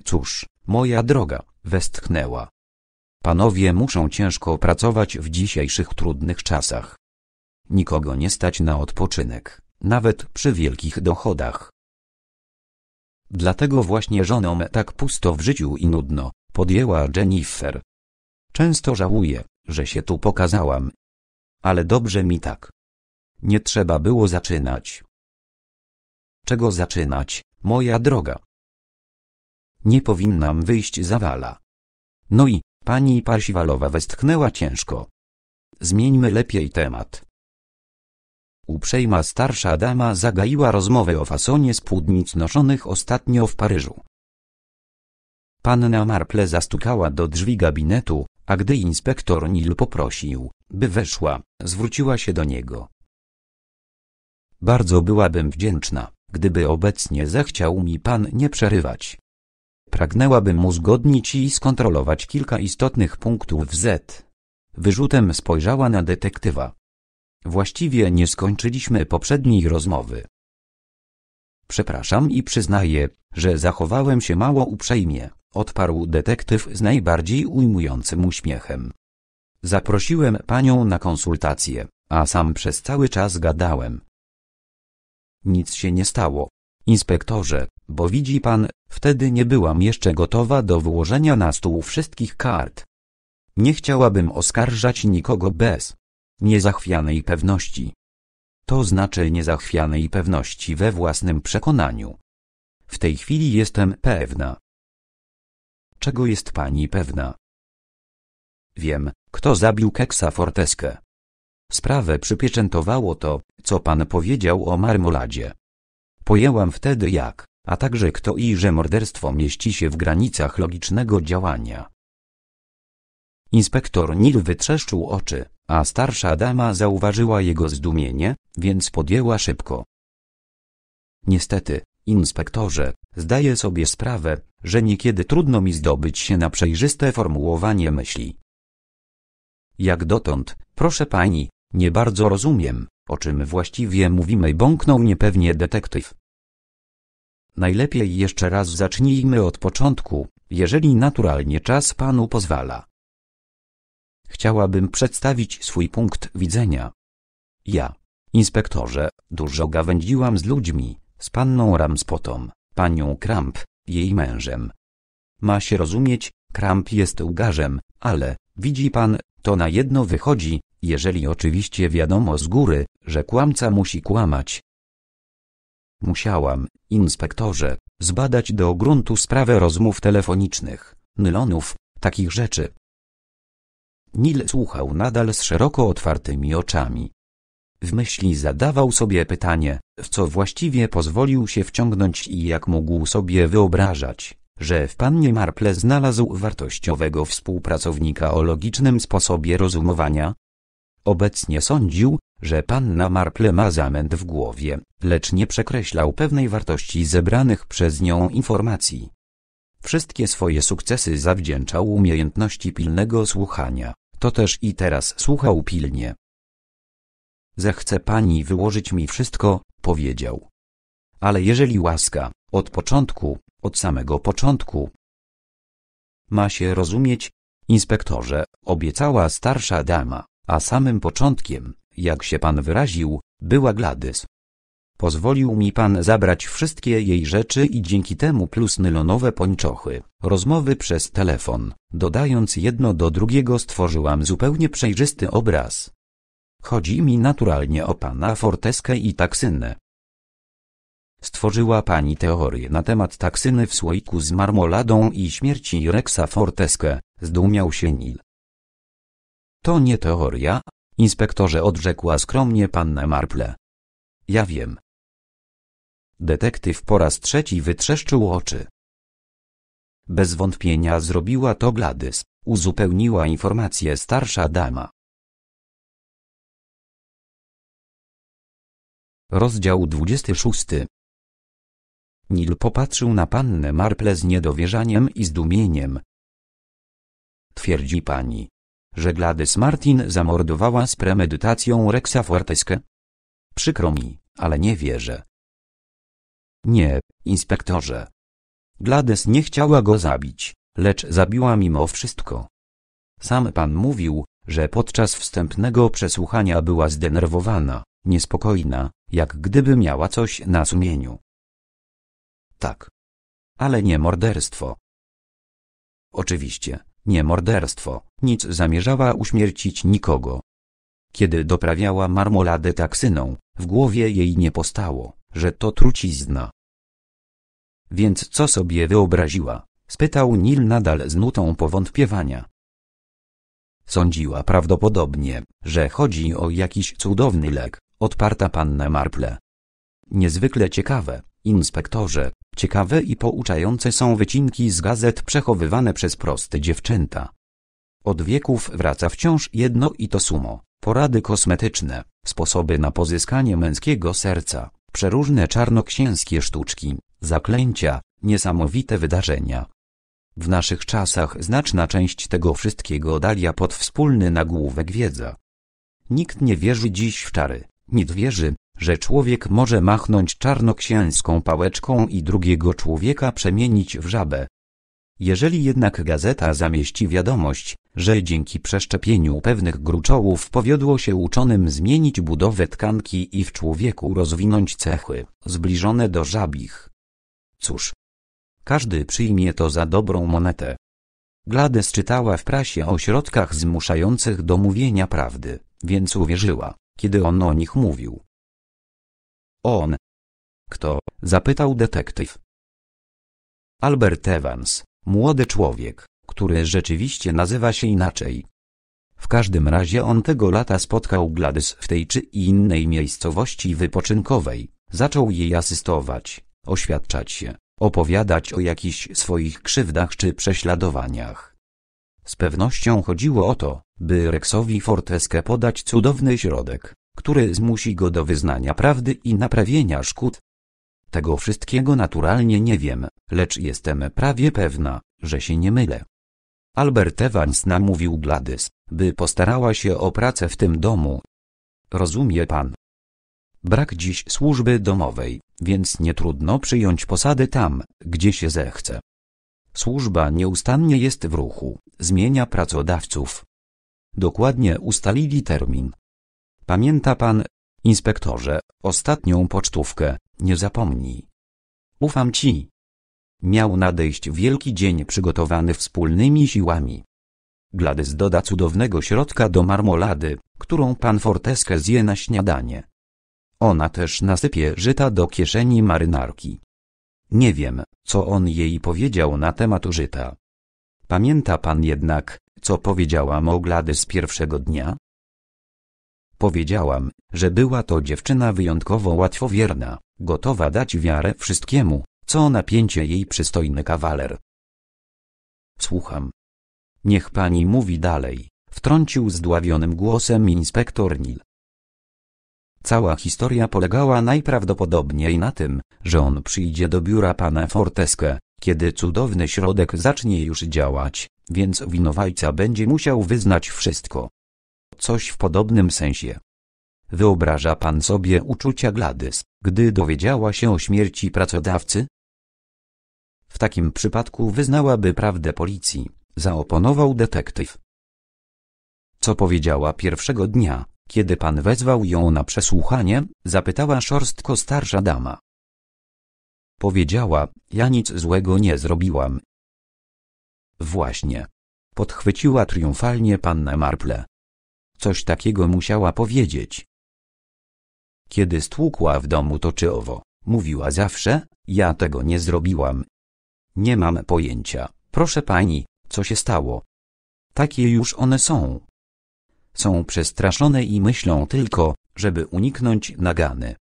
S1: Cóż, moja droga, westchnęła. Panowie muszą ciężko pracować w dzisiejszych trudnych czasach. Nikogo nie stać na odpoczynek, nawet przy wielkich dochodach. Dlatego właśnie żoną tak pusto w życiu i nudno, podjęła Jennifer. Często żałuję, że się tu pokazałam. Ale dobrze mi tak. Nie trzeba było zaczynać czego zaczynać, moja droga? Nie powinnam wyjść za wala. No i, pani Parsiwalowa westchnęła ciężko. Zmieńmy lepiej temat. Uprzejma starsza dama zagaiła rozmowę o fasonie spódnic noszonych ostatnio w Paryżu. Panna Marple zastukała do drzwi gabinetu, a gdy inspektor Nil poprosił, by weszła, zwróciła się do niego. Bardzo byłabym wdzięczna gdyby obecnie zechciał mi pan nie przerywać. Pragnęłabym uzgodnić i skontrolować kilka istotnych punktów w z. Wyrzutem spojrzała na detektywa. Właściwie nie skończyliśmy poprzedniej rozmowy. Przepraszam i przyznaję, że zachowałem się mało uprzejmie, odparł detektyw z najbardziej ujmującym uśmiechem. Zaprosiłem panią na konsultację, a sam przez cały czas gadałem. Nic się nie stało. Inspektorze, bo widzi pan, wtedy nie byłam jeszcze gotowa do wyłożenia na stół wszystkich kart. Nie chciałabym oskarżać nikogo bez niezachwianej pewności. To znaczy niezachwianej pewności we własnym przekonaniu. W tej chwili jestem pewna. Czego jest pani pewna? Wiem, kto zabił Keksa Forteskę. Sprawę przypieczętowało to, co pan powiedział o marmoladzie. Pojęłam wtedy jak, a także kto i że morderstwo mieści się w granicach logicznego działania. Inspektor Nil wytrzeszczył oczy, a starsza dama zauważyła jego zdumienie, więc podjęła szybko. Niestety, inspektorze, zdaję sobie sprawę, że niekiedy trudno mi zdobyć się na przejrzyste formułowanie myśli. Jak dotąd, proszę pani, nie bardzo rozumiem, o czym właściwie mówimy bąknął niepewnie detektyw. Najlepiej jeszcze raz zacznijmy od początku, jeżeli naturalnie czas panu pozwala. Chciałabym przedstawić swój punkt widzenia. Ja, inspektorze, dużo gawędziłam z ludźmi, z panną Ramspotą, panią Kramp, jej mężem. Ma się rozumieć, Kramp jest łgarzem, ale, widzi pan, to na jedno wychodzi, jeżeli oczywiście wiadomo z góry, że kłamca musi kłamać. Musiałam, inspektorze, zbadać do gruntu sprawę rozmów telefonicznych, nylonów, takich rzeczy. Nil słuchał nadal z szeroko otwartymi oczami. W myśli zadawał sobie pytanie, w co właściwie pozwolił się wciągnąć i jak mógł sobie wyobrażać, że w pannie Marple znalazł wartościowego współpracownika o logicznym sposobie rozumowania, Obecnie sądził, że panna Marple ma zamęt w głowie, lecz nie przekreślał pewnej wartości zebranych przez nią informacji. Wszystkie swoje sukcesy zawdzięczał umiejętności pilnego słuchania, to też i teraz słuchał pilnie. Zechce pani wyłożyć mi wszystko, powiedział. Ale jeżeli łaska, od początku, od samego początku. Ma się rozumieć, inspektorze, obiecała starsza dama. A samym początkiem, jak się pan wyraził, była Gladys. Pozwolił mi pan zabrać wszystkie jej rzeczy i dzięki temu plus nylonowe pończochy. Rozmowy przez telefon, dodając jedno do drugiego stworzyłam zupełnie przejrzysty obraz. Chodzi mi naturalnie o pana Forteskę i taksynę. Stworzyła pani teorię na temat taksyny w słoiku z marmoladą i śmierci Rexa Forteskę, zdumiał się Nil. To nie teoria, inspektorze odrzekła skromnie panna Marple. Ja wiem. Detektyw po raz trzeci wytrzeszczył oczy. Bez wątpienia zrobiła to Gladys, uzupełniła informację starsza dama. Rozdział 26 Nil popatrzył na pannę Marple z niedowierzaniem i zdumieniem. Twierdzi pani, że Gladys Martin zamordowała z premedytacją Rexa Forteskę? Przykro mi, ale nie wierzę. Nie, inspektorze. Gladys nie chciała go zabić, lecz zabiła mimo wszystko. Sam pan mówił, że podczas wstępnego przesłuchania była zdenerwowana, niespokojna, jak gdyby miała coś na sumieniu. Tak. Ale nie morderstwo. Oczywiście, nie morderstwo, nic zamierzała uśmiercić nikogo. Kiedy doprawiała marmoladę taksyną, w głowie jej nie postało, że to trucizna. Więc co sobie wyobraziła? spytał Nil nadal z nutą powątpiewania. Sądziła prawdopodobnie, że chodzi o jakiś cudowny lek, odparta panna Marple. Niezwykle ciekawe, inspektorze, Ciekawe i pouczające są wycinki z gazet przechowywane przez proste dziewczęta. Od wieków wraca wciąż jedno i to sumo, porady kosmetyczne, sposoby na pozyskanie męskiego serca, przeróżne czarnoksięskie sztuczki, zaklęcia, niesamowite wydarzenia. W naszych czasach znaczna część tego wszystkiego dalia pod wspólny nagłówek wiedza. Nikt nie wierzy dziś w czary, nikt wierzy, że człowiek może machnąć czarnoksięską pałeczką i drugiego człowieka przemienić w żabę. Jeżeli jednak gazeta zamieści wiadomość, że dzięki przeszczepieniu pewnych gruczołów powiodło się uczonym zmienić budowę tkanki i w człowieku rozwinąć cechy zbliżone do żabich. Cóż, każdy przyjmie to za dobrą monetę. Gladys czytała w prasie o środkach zmuszających do mówienia prawdy, więc uwierzyła, kiedy on o nich mówił. On. Kto? zapytał detektyw. Albert Evans, młody człowiek, który rzeczywiście nazywa się inaczej. W każdym razie on tego lata spotkał Gladys w tej czy innej miejscowości wypoczynkowej, zaczął jej asystować, oświadczać się, opowiadać o jakichś swoich krzywdach czy prześladowaniach. Z pewnością chodziło o to, by Rexowi Forteskę podać cudowny środek, który zmusi go do wyznania prawdy i naprawienia szkód. Tego wszystkiego naturalnie nie wiem, lecz jestem prawie pewna, że się nie mylę. Albert Evans namówił Gladys, by postarała się o pracę w tym domu. Rozumie pan. Brak dziś służby domowej, więc nie trudno przyjąć posady tam, gdzie się zechce. Służba nieustannie jest w ruchu, zmienia pracodawców. Dokładnie ustalili termin. Pamięta pan, inspektorze, ostatnią pocztówkę, nie zapomnij. Ufam ci. Miał nadejść wielki dzień przygotowany wspólnymi siłami. Gladys doda cudownego środka do marmolady, którą pan Fortesque zje na śniadanie. Ona też nasypie żyta do kieszeni marynarki. Nie wiem, co on jej powiedział na temat użyta. Pamięta pan jednak, co powiedziałam o Glady z pierwszego dnia? Powiedziałam, że była to dziewczyna wyjątkowo łatwowierna, gotowa dać wiarę wszystkiemu, co napięcie jej przystojny kawaler. Słucham. Niech pani mówi dalej, wtrącił zdławionym głosem inspektor Nil. Cała historia polegała najprawdopodobniej na tym, że on przyjdzie do biura pana Fortesque, kiedy cudowny środek zacznie już działać, więc winowajca będzie musiał wyznać wszystko. Coś w podobnym sensie. Wyobraża pan sobie uczucia Gladys, gdy dowiedziała się o śmierci pracodawcy? W takim przypadku wyznałaby prawdę policji, zaoponował detektyw. Co powiedziała pierwszego dnia, kiedy pan wezwał ją na przesłuchanie, zapytała szorstko starsza dama. Powiedziała, ja nic złego nie zrobiłam. Właśnie. Podchwyciła triumfalnie panna Marple. Coś takiego musiała powiedzieć. Kiedy stłukła w domu to czy owo, mówiła zawsze, ja tego nie zrobiłam. Nie mam pojęcia, proszę pani, co się stało. Takie już one są są przestraszone i myślą tylko, żeby uniknąć nagany.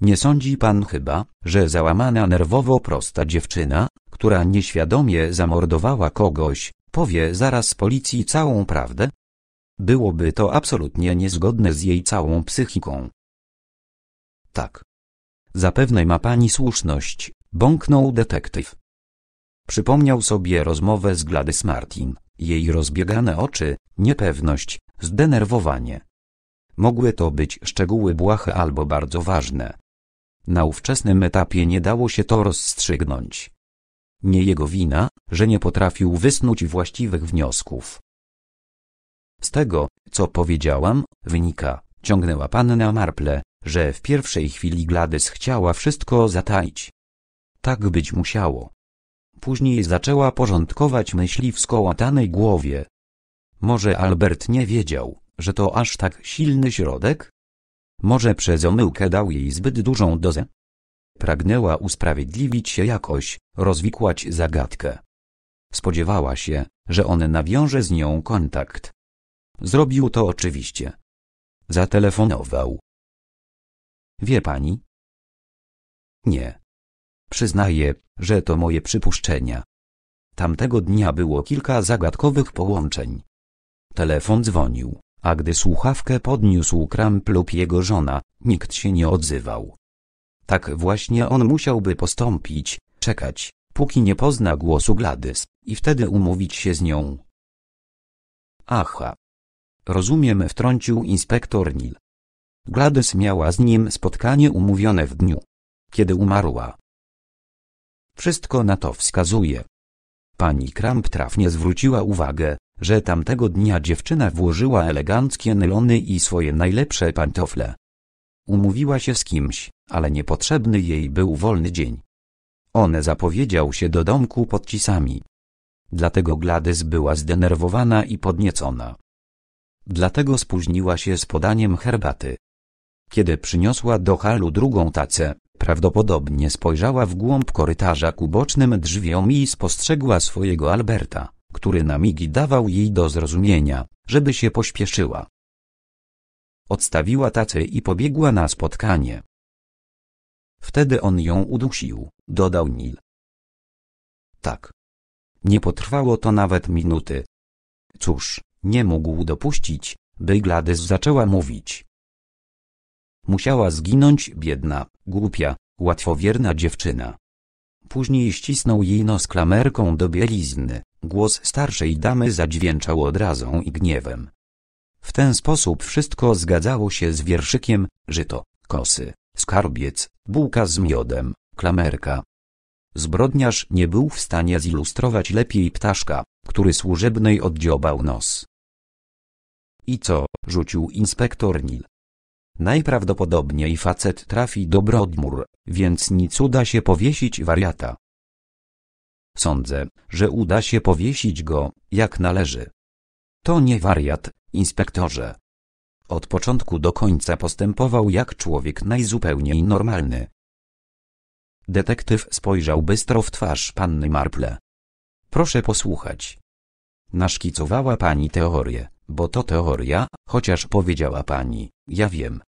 S1: Nie sądzi pan chyba, że załamana nerwowo prosta dziewczyna, która nieświadomie zamordowała kogoś, powie zaraz policji całą prawdę? Byłoby to absolutnie niezgodne z jej całą psychiką. Tak. Zapewne ma pani słuszność, bąknął detektyw. Przypomniał sobie rozmowę z Gladys Martin, jej rozbiegane oczy, niepewność, zdenerwowanie. Mogły to być szczegóły błahe albo bardzo ważne. Na ówczesnym etapie nie dało się to rozstrzygnąć. Nie jego wina, że nie potrafił wysnuć właściwych wniosków. Z tego, co powiedziałam, wynika, ciągnęła panna Marple, że w pierwszej chwili Gladys chciała wszystko zataić. Tak być musiało. Później zaczęła porządkować myśli w skołatanej głowie, może Albert nie wiedział, że to aż tak silny środek? Może przez omyłkę dał jej zbyt dużą dozę? Pragnęła usprawiedliwić się jakoś, rozwikłać zagadkę. Spodziewała się, że on nawiąże z nią kontakt. Zrobił to oczywiście. Zatelefonował. Wie pani? Nie. Przyznaję, że to moje przypuszczenia. Tamtego dnia było kilka zagadkowych połączeń. Telefon dzwonił, a gdy słuchawkę podniósł Kramp lub jego żona, nikt się nie odzywał. Tak właśnie on musiałby postąpić, czekać, póki nie pozna głosu Gladys, i wtedy umówić się z nią. Aha. Rozumiem wtrącił inspektor Nil. Gladys miała z nim spotkanie umówione w dniu, kiedy umarła. Wszystko na to wskazuje. Pani Kramp trafnie zwróciła uwagę, że tamtego dnia dziewczyna włożyła eleganckie nylony i swoje najlepsze pantofle. Umówiła się z kimś, ale niepotrzebny jej był wolny dzień. On zapowiedział się do domku pod cisami. Dlatego Gladys była zdenerwowana i podniecona. Dlatego spóźniła się z podaniem herbaty. Kiedy przyniosła do halu drugą tacę, prawdopodobnie spojrzała w głąb korytarza ku bocznym drzwiom i spostrzegła swojego Alberta który na migi dawał jej do zrozumienia, żeby się pośpieszyła. Odstawiła tacę i pobiegła na spotkanie. Wtedy on ją udusił, dodał Nil. Tak. Nie potrwało to nawet minuty. Cóż, nie mógł dopuścić, by Gladys zaczęła mówić. Musiała zginąć biedna, głupia, łatwowierna dziewczyna. Później ścisnął jej nos klamerką do bielizny. Głos starszej damy zadźwięczał odrazą i gniewem. W ten sposób wszystko zgadzało się z wierszykiem, żyto, kosy, skarbiec, bułka z miodem, klamerka. Zbrodniarz nie był w stanie zilustrować lepiej ptaszka, który służebnej oddziobał nos. I co, rzucił inspektor Nil. Najprawdopodobniej facet trafi do Brodmur, więc nic uda się powiesić wariata. Sądzę, że uda się powiesić go, jak należy. To nie wariat, inspektorze. Od początku do końca postępował jak człowiek najzupełniej normalny. Detektyw spojrzał bystro w twarz panny Marple. Proszę posłuchać. Naszkicowała pani teorię, bo to teoria, chociaż powiedziała pani, ja wiem.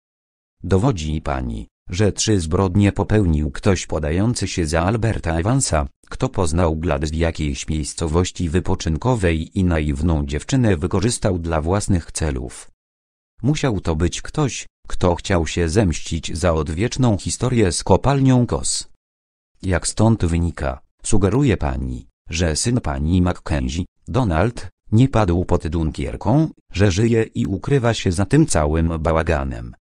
S1: Dowodzi pani, że trzy zbrodnie popełnił ktoś podający się za Alberta Evansa, kto poznał Gladys w jakiejś miejscowości wypoczynkowej i naiwną dziewczynę wykorzystał dla własnych celów. Musiał to być ktoś, kto chciał się zemścić za odwieczną historię z kopalnią Kos. Jak stąd wynika, sugeruje pani, że syn pani Mackenzie, Donald, nie padł pod Dunkierką, że żyje i ukrywa się za tym całym bałaganem.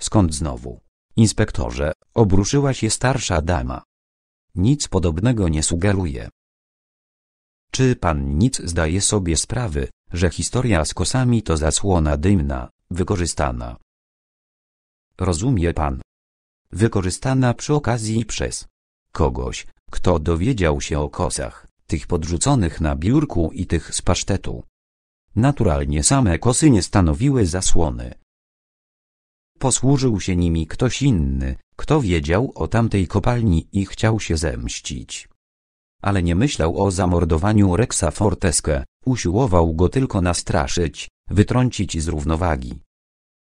S1: Skąd znowu? Inspektorze, obruszyła się starsza dama. Nic podobnego nie sugeruje. Czy pan nic zdaje sobie sprawy, że historia z kosami to zasłona dymna, wykorzystana? Rozumie pan. Wykorzystana przy okazji przez kogoś, kto dowiedział się o kosach, tych podrzuconych na biurku i tych z pasztetu. Naturalnie same kosy nie stanowiły zasłony, Posłużył się nimi ktoś inny, kto wiedział o tamtej kopalni i chciał się zemścić. Ale nie myślał o zamordowaniu Rexa Fortesque, usiłował go tylko nastraszyć, wytrącić z równowagi.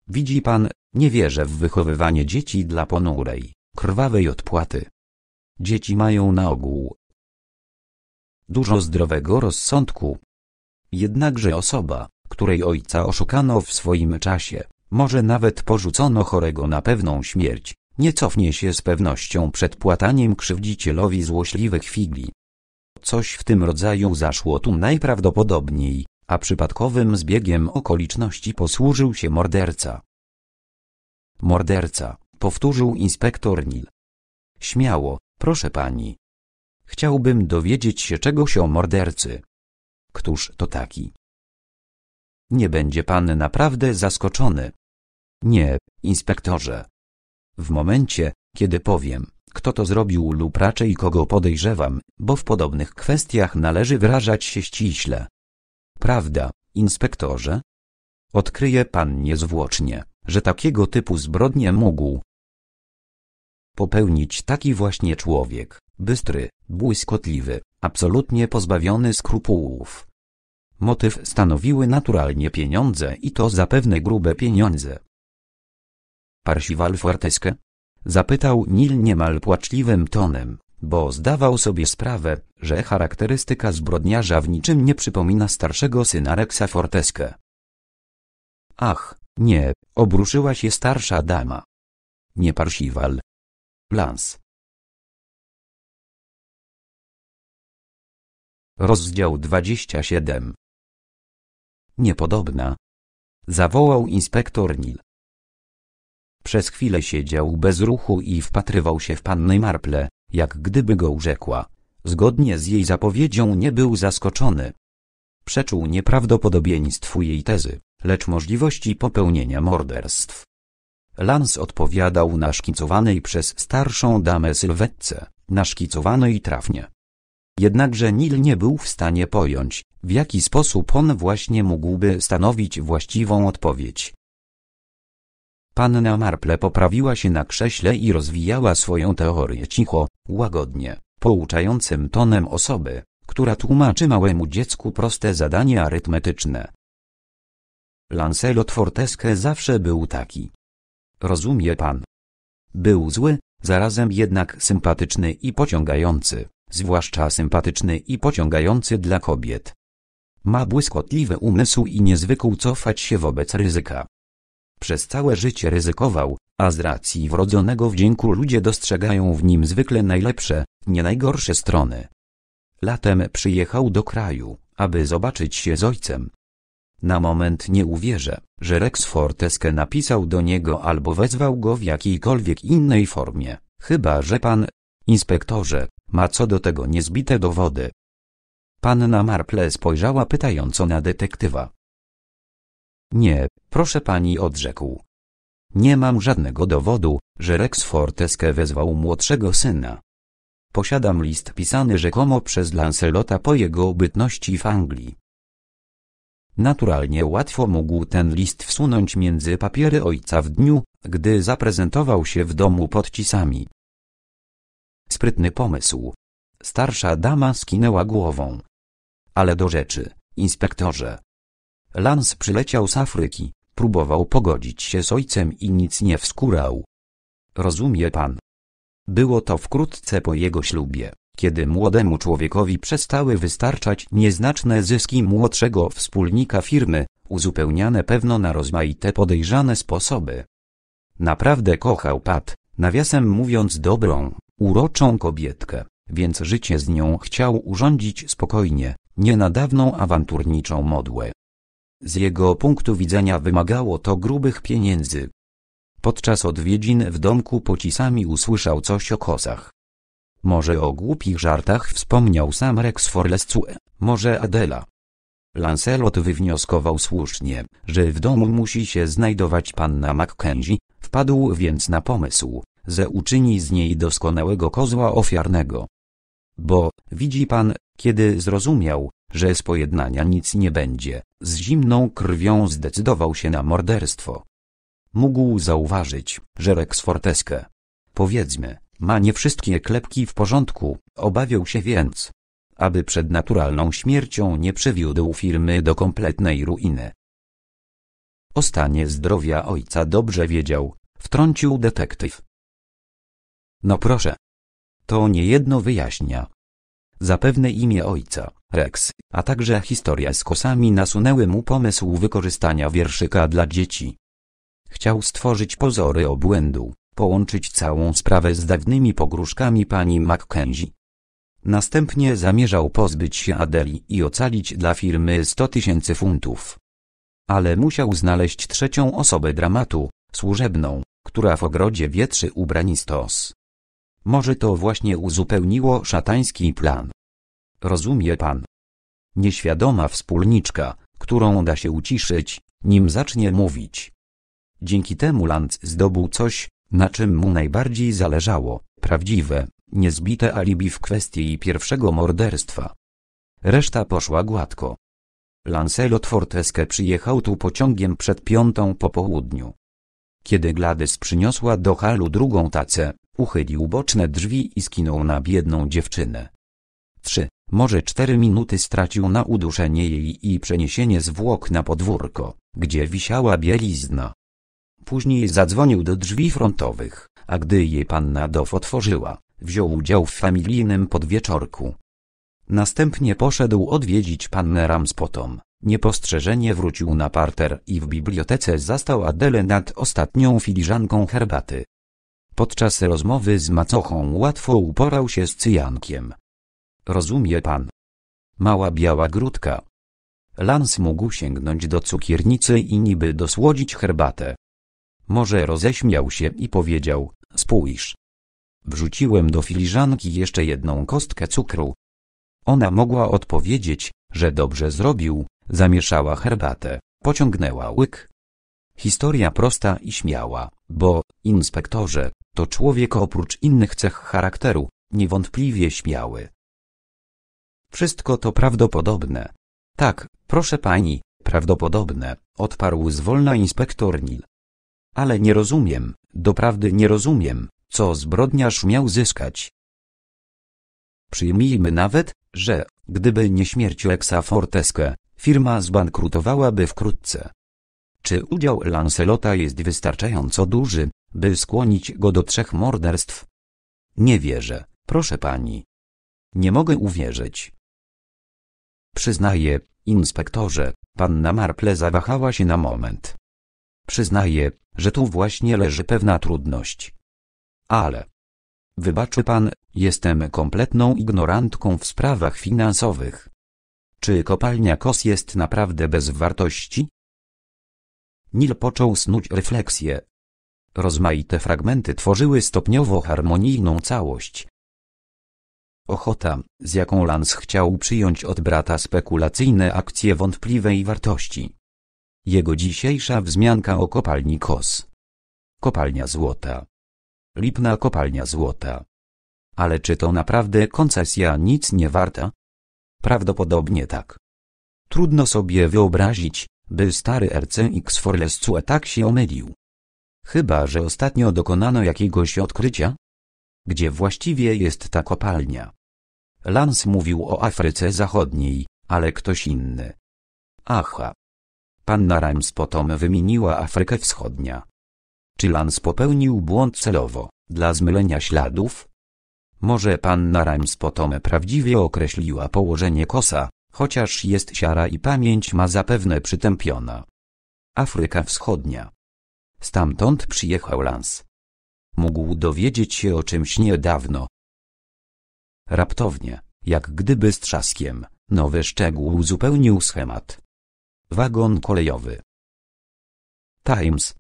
S1: Widzi pan, nie wierzę w wychowywanie dzieci dla ponurej, krwawej odpłaty. Dzieci mają na ogół dużo zdrowego rozsądku. Jednakże osoba, której ojca oszukano w swoim czasie, może nawet porzucono chorego na pewną śmierć, nie cofnie się z pewnością przed płataniem krzywdzicielowi złośliwych figli. Coś w tym rodzaju zaszło tu najprawdopodobniej, a przypadkowym zbiegiem okoliczności posłużył się morderca. Morderca, powtórzył inspektor Nil. Śmiało, proszę pani. Chciałbym dowiedzieć się czegoś o mordercy. Któż to taki? Nie będzie pan naprawdę zaskoczony. Nie, inspektorze. W momencie, kiedy powiem, kto to zrobił lub raczej kogo podejrzewam, bo w podobnych kwestiach należy wyrażać się ściśle. Prawda, inspektorze? Odkryje pan niezwłocznie, że takiego typu zbrodnie mógł popełnić taki właśnie człowiek, bystry, błyskotliwy, absolutnie pozbawiony skrupułów. Motyw stanowiły naturalnie pieniądze i to zapewne grube pieniądze. Parsival Forteske? Zapytał Nil niemal płaczliwym tonem, bo zdawał sobie sprawę, że charakterystyka zbrodniarza w niczym nie przypomina starszego syna Rexa Forteske. Ach, nie, obruszyła się starsza dama. Nie Parsival. Lans. Rozdział 27 niepodobna. Zawołał inspektor Nil. Przez chwilę siedział bez ruchu i wpatrywał się w pannę Marple, jak gdyby go urzekła. Zgodnie z jej zapowiedzią nie był zaskoczony. Przeczuł nieprawdopodobieństwu jej tezy, lecz możliwości popełnienia morderstw. Lans odpowiadał na szkicowanej przez starszą damę sylwetce, szkicowanej trafnie. Jednakże Nil nie był w stanie pojąć, w jaki sposób on właśnie mógłby stanowić właściwą odpowiedź. Panna Marple poprawiła się na krześle i rozwijała swoją teorię cicho, łagodnie, pouczającym tonem osoby, która tłumaczy małemu dziecku proste zadanie arytmetyczne. Lancelot Fortesque zawsze był taki. Rozumie pan. Był zły, zarazem jednak sympatyczny i pociągający zwłaszcza sympatyczny i pociągający dla kobiet. Ma błyskotliwy umysł i niezwykł cofać się wobec ryzyka. Przez całe życie ryzykował, a z racji wrodzonego wdzięku ludzie dostrzegają w nim zwykle najlepsze, nie najgorsze strony. Latem przyjechał do kraju, aby zobaczyć się z ojcem. Na moment nie uwierzę, że Rex Forteske napisał do niego albo wezwał go w jakiejkolwiek innej formie, chyba że pan, inspektorze, ma co do tego niezbite dowody. Panna Marple spojrzała pytająco na detektywa. Nie, proszę pani odrzekł. Nie mam żadnego dowodu, że Rex Forteske wezwał młodszego syna. Posiadam list pisany rzekomo przez Lancelota po jego obytności w Anglii. Naturalnie łatwo mógł ten list wsunąć między papiery ojca w dniu, gdy zaprezentował się w domu pod cisami. Sprytny pomysł. Starsza dama skinęła głową. Ale do rzeczy, inspektorze. Lans przyleciał z Afryki, próbował pogodzić się z ojcem i nic nie wskurał. Rozumie pan. Było to wkrótce po jego ślubie, kiedy młodemu człowiekowi przestały wystarczać nieznaczne zyski młodszego wspólnika firmy, uzupełniane pewno na rozmaite podejrzane sposoby. Naprawdę kochał Pat, nawiasem mówiąc dobrą, uroczą kobietkę, więc życie z nią chciał urządzić spokojnie, nie na dawną awanturniczą modłę. Z jego punktu widzenia wymagało to grubych pieniędzy. Podczas odwiedzin w domku pocisami usłyszał coś o kosach. Może o głupich żartach wspomniał sam Rex Forlescue, może Adela. Lancelot wywnioskował słusznie, że w domu musi się znajdować panna Mackenzie, wpadł więc na pomysł, ze uczyni z niej doskonałego kozła ofiarnego. Bo, widzi pan, kiedy zrozumiał, że z pojednania nic nie będzie, z zimną krwią zdecydował się na morderstwo. Mógł zauważyć, że Rex Fortesque, powiedzmy, ma nie wszystkie klepki w porządku, obawiał się więc, aby przed naturalną śmiercią nie przywiódł firmy do kompletnej ruiny. O stanie zdrowia ojca dobrze wiedział, wtrącił detektyw. No proszę. To niejedno wyjaśnia. Zapewne imię ojca, Rex, a także historia z kosami nasunęły mu pomysł wykorzystania wierszyka dla dzieci. Chciał stworzyć pozory obłędu, połączyć całą sprawę z dawnymi pogróżkami pani Mackenzie. Następnie zamierzał pozbyć się Adeli i ocalić dla firmy 100 tysięcy funtów. Ale musiał znaleźć trzecią osobę dramatu, służebną, która w ogrodzie wietrzy ubrani stos, może to właśnie uzupełniło szatański plan. Rozumie pan. Nieświadoma wspólniczka, którą da się uciszyć, nim zacznie mówić. Dzięki temu Lanc zdobył coś, na czym mu najbardziej zależało, prawdziwe, niezbite alibi w kwestii pierwszego morderstwa. Reszta poszła gładko. Lancelot Fortesque przyjechał tu pociągiem przed piątą po południu. Kiedy Gladys przyniosła do halu drugą tacę, Uchylił boczne drzwi i skinął na biedną dziewczynę. Trzy, może cztery minuty stracił na uduszenie jej i przeniesienie zwłok na podwórko, gdzie wisiała bielizna. Później zadzwonił do drzwi frontowych, a gdy jej panna Dow otworzyła, wziął udział w familijnym podwieczorku. Następnie poszedł odwiedzić pannę Ramspotom. Niepostrzeżenie wrócił na parter i w bibliotece zastał Adele nad ostatnią filiżanką herbaty. Podczas rozmowy z macochą łatwo uporał się z cyjankiem. Rozumie pan. Mała biała grudka. Lans mógł sięgnąć do cukiernicy i niby dosłodzić herbatę. Może roześmiał się i powiedział, spójrz. Wrzuciłem do filiżanki jeszcze jedną kostkę cukru. Ona mogła odpowiedzieć, że dobrze zrobił, zamieszała herbatę, pociągnęła łyk. Historia prosta i śmiała. Bo, inspektorze, to człowiek oprócz innych cech charakteru, niewątpliwie śmiały. Wszystko to prawdopodobne. Tak, proszę pani, prawdopodobne, odparł zwolna inspektor Nil. Ale nie rozumiem, doprawdy nie rozumiem, co zbrodniarz miał zyskać. Przyjmijmy nawet, że, gdyby nie śmierć Lexa Forteske, firma zbankrutowałaby wkrótce. Czy udział Lancelota jest wystarczająco duży, by skłonić go do trzech morderstw? Nie wierzę, proszę pani. Nie mogę uwierzyć. Przyznaję, inspektorze, panna Marple zawahała się na moment. Przyznaję, że tu właśnie leży pewna trudność. Ale... Wybaczy pan, jestem kompletną ignorantką w sprawach finansowych. Czy kopalnia KOS jest naprawdę bez wartości? Nil począł snuć refleksję. Rozmaite fragmenty tworzyły stopniowo harmonijną całość. Ochota, z jaką Lans chciał przyjąć od brata spekulacyjne akcje wątpliwej wartości. Jego dzisiejsza wzmianka o kopalni Kos. Kopalnia złota. Lipna kopalnia złota. Ale czy to naprawdę koncesja nic nie warta? Prawdopodobnie tak. Trudno sobie wyobrazić, by stary RCX Cue tak się omylił. Chyba, że ostatnio dokonano jakiegoś odkrycia? Gdzie właściwie jest ta kopalnia? Lans mówił o Afryce Zachodniej, ale ktoś inny. Aha. Panna Rams potom wymieniła Afrykę Wschodnia. Czy Lans popełnił błąd celowo, dla zmylenia śladów? Może panna Rams potom prawdziwie określiła położenie kosa, chociaż jest siara i pamięć ma zapewne przytępiona. Afryka Wschodnia. Stamtąd przyjechał Lans. Mógł dowiedzieć się o czymś niedawno. Raptownie, jak gdyby z trzaskiem, nowy szczegół uzupełnił schemat. Wagon kolejowy. Times.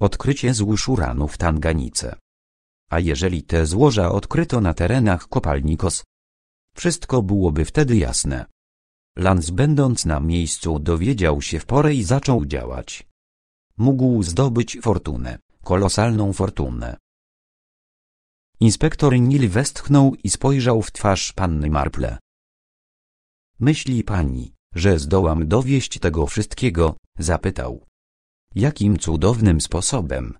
S1: Odkrycie złóż uranu w Tanganice. A jeżeli te złoża odkryto na terenach kopalni Kos? Wszystko byłoby wtedy jasne. Lans będąc na miejscu dowiedział się w porę i zaczął działać. Mógł zdobyć fortunę, kolosalną fortunę. Inspektor Nil westchnął i spojrzał w twarz panny Marple. Myśli pani, że zdołam dowieść tego wszystkiego? zapytał. Jakim cudownym sposobem?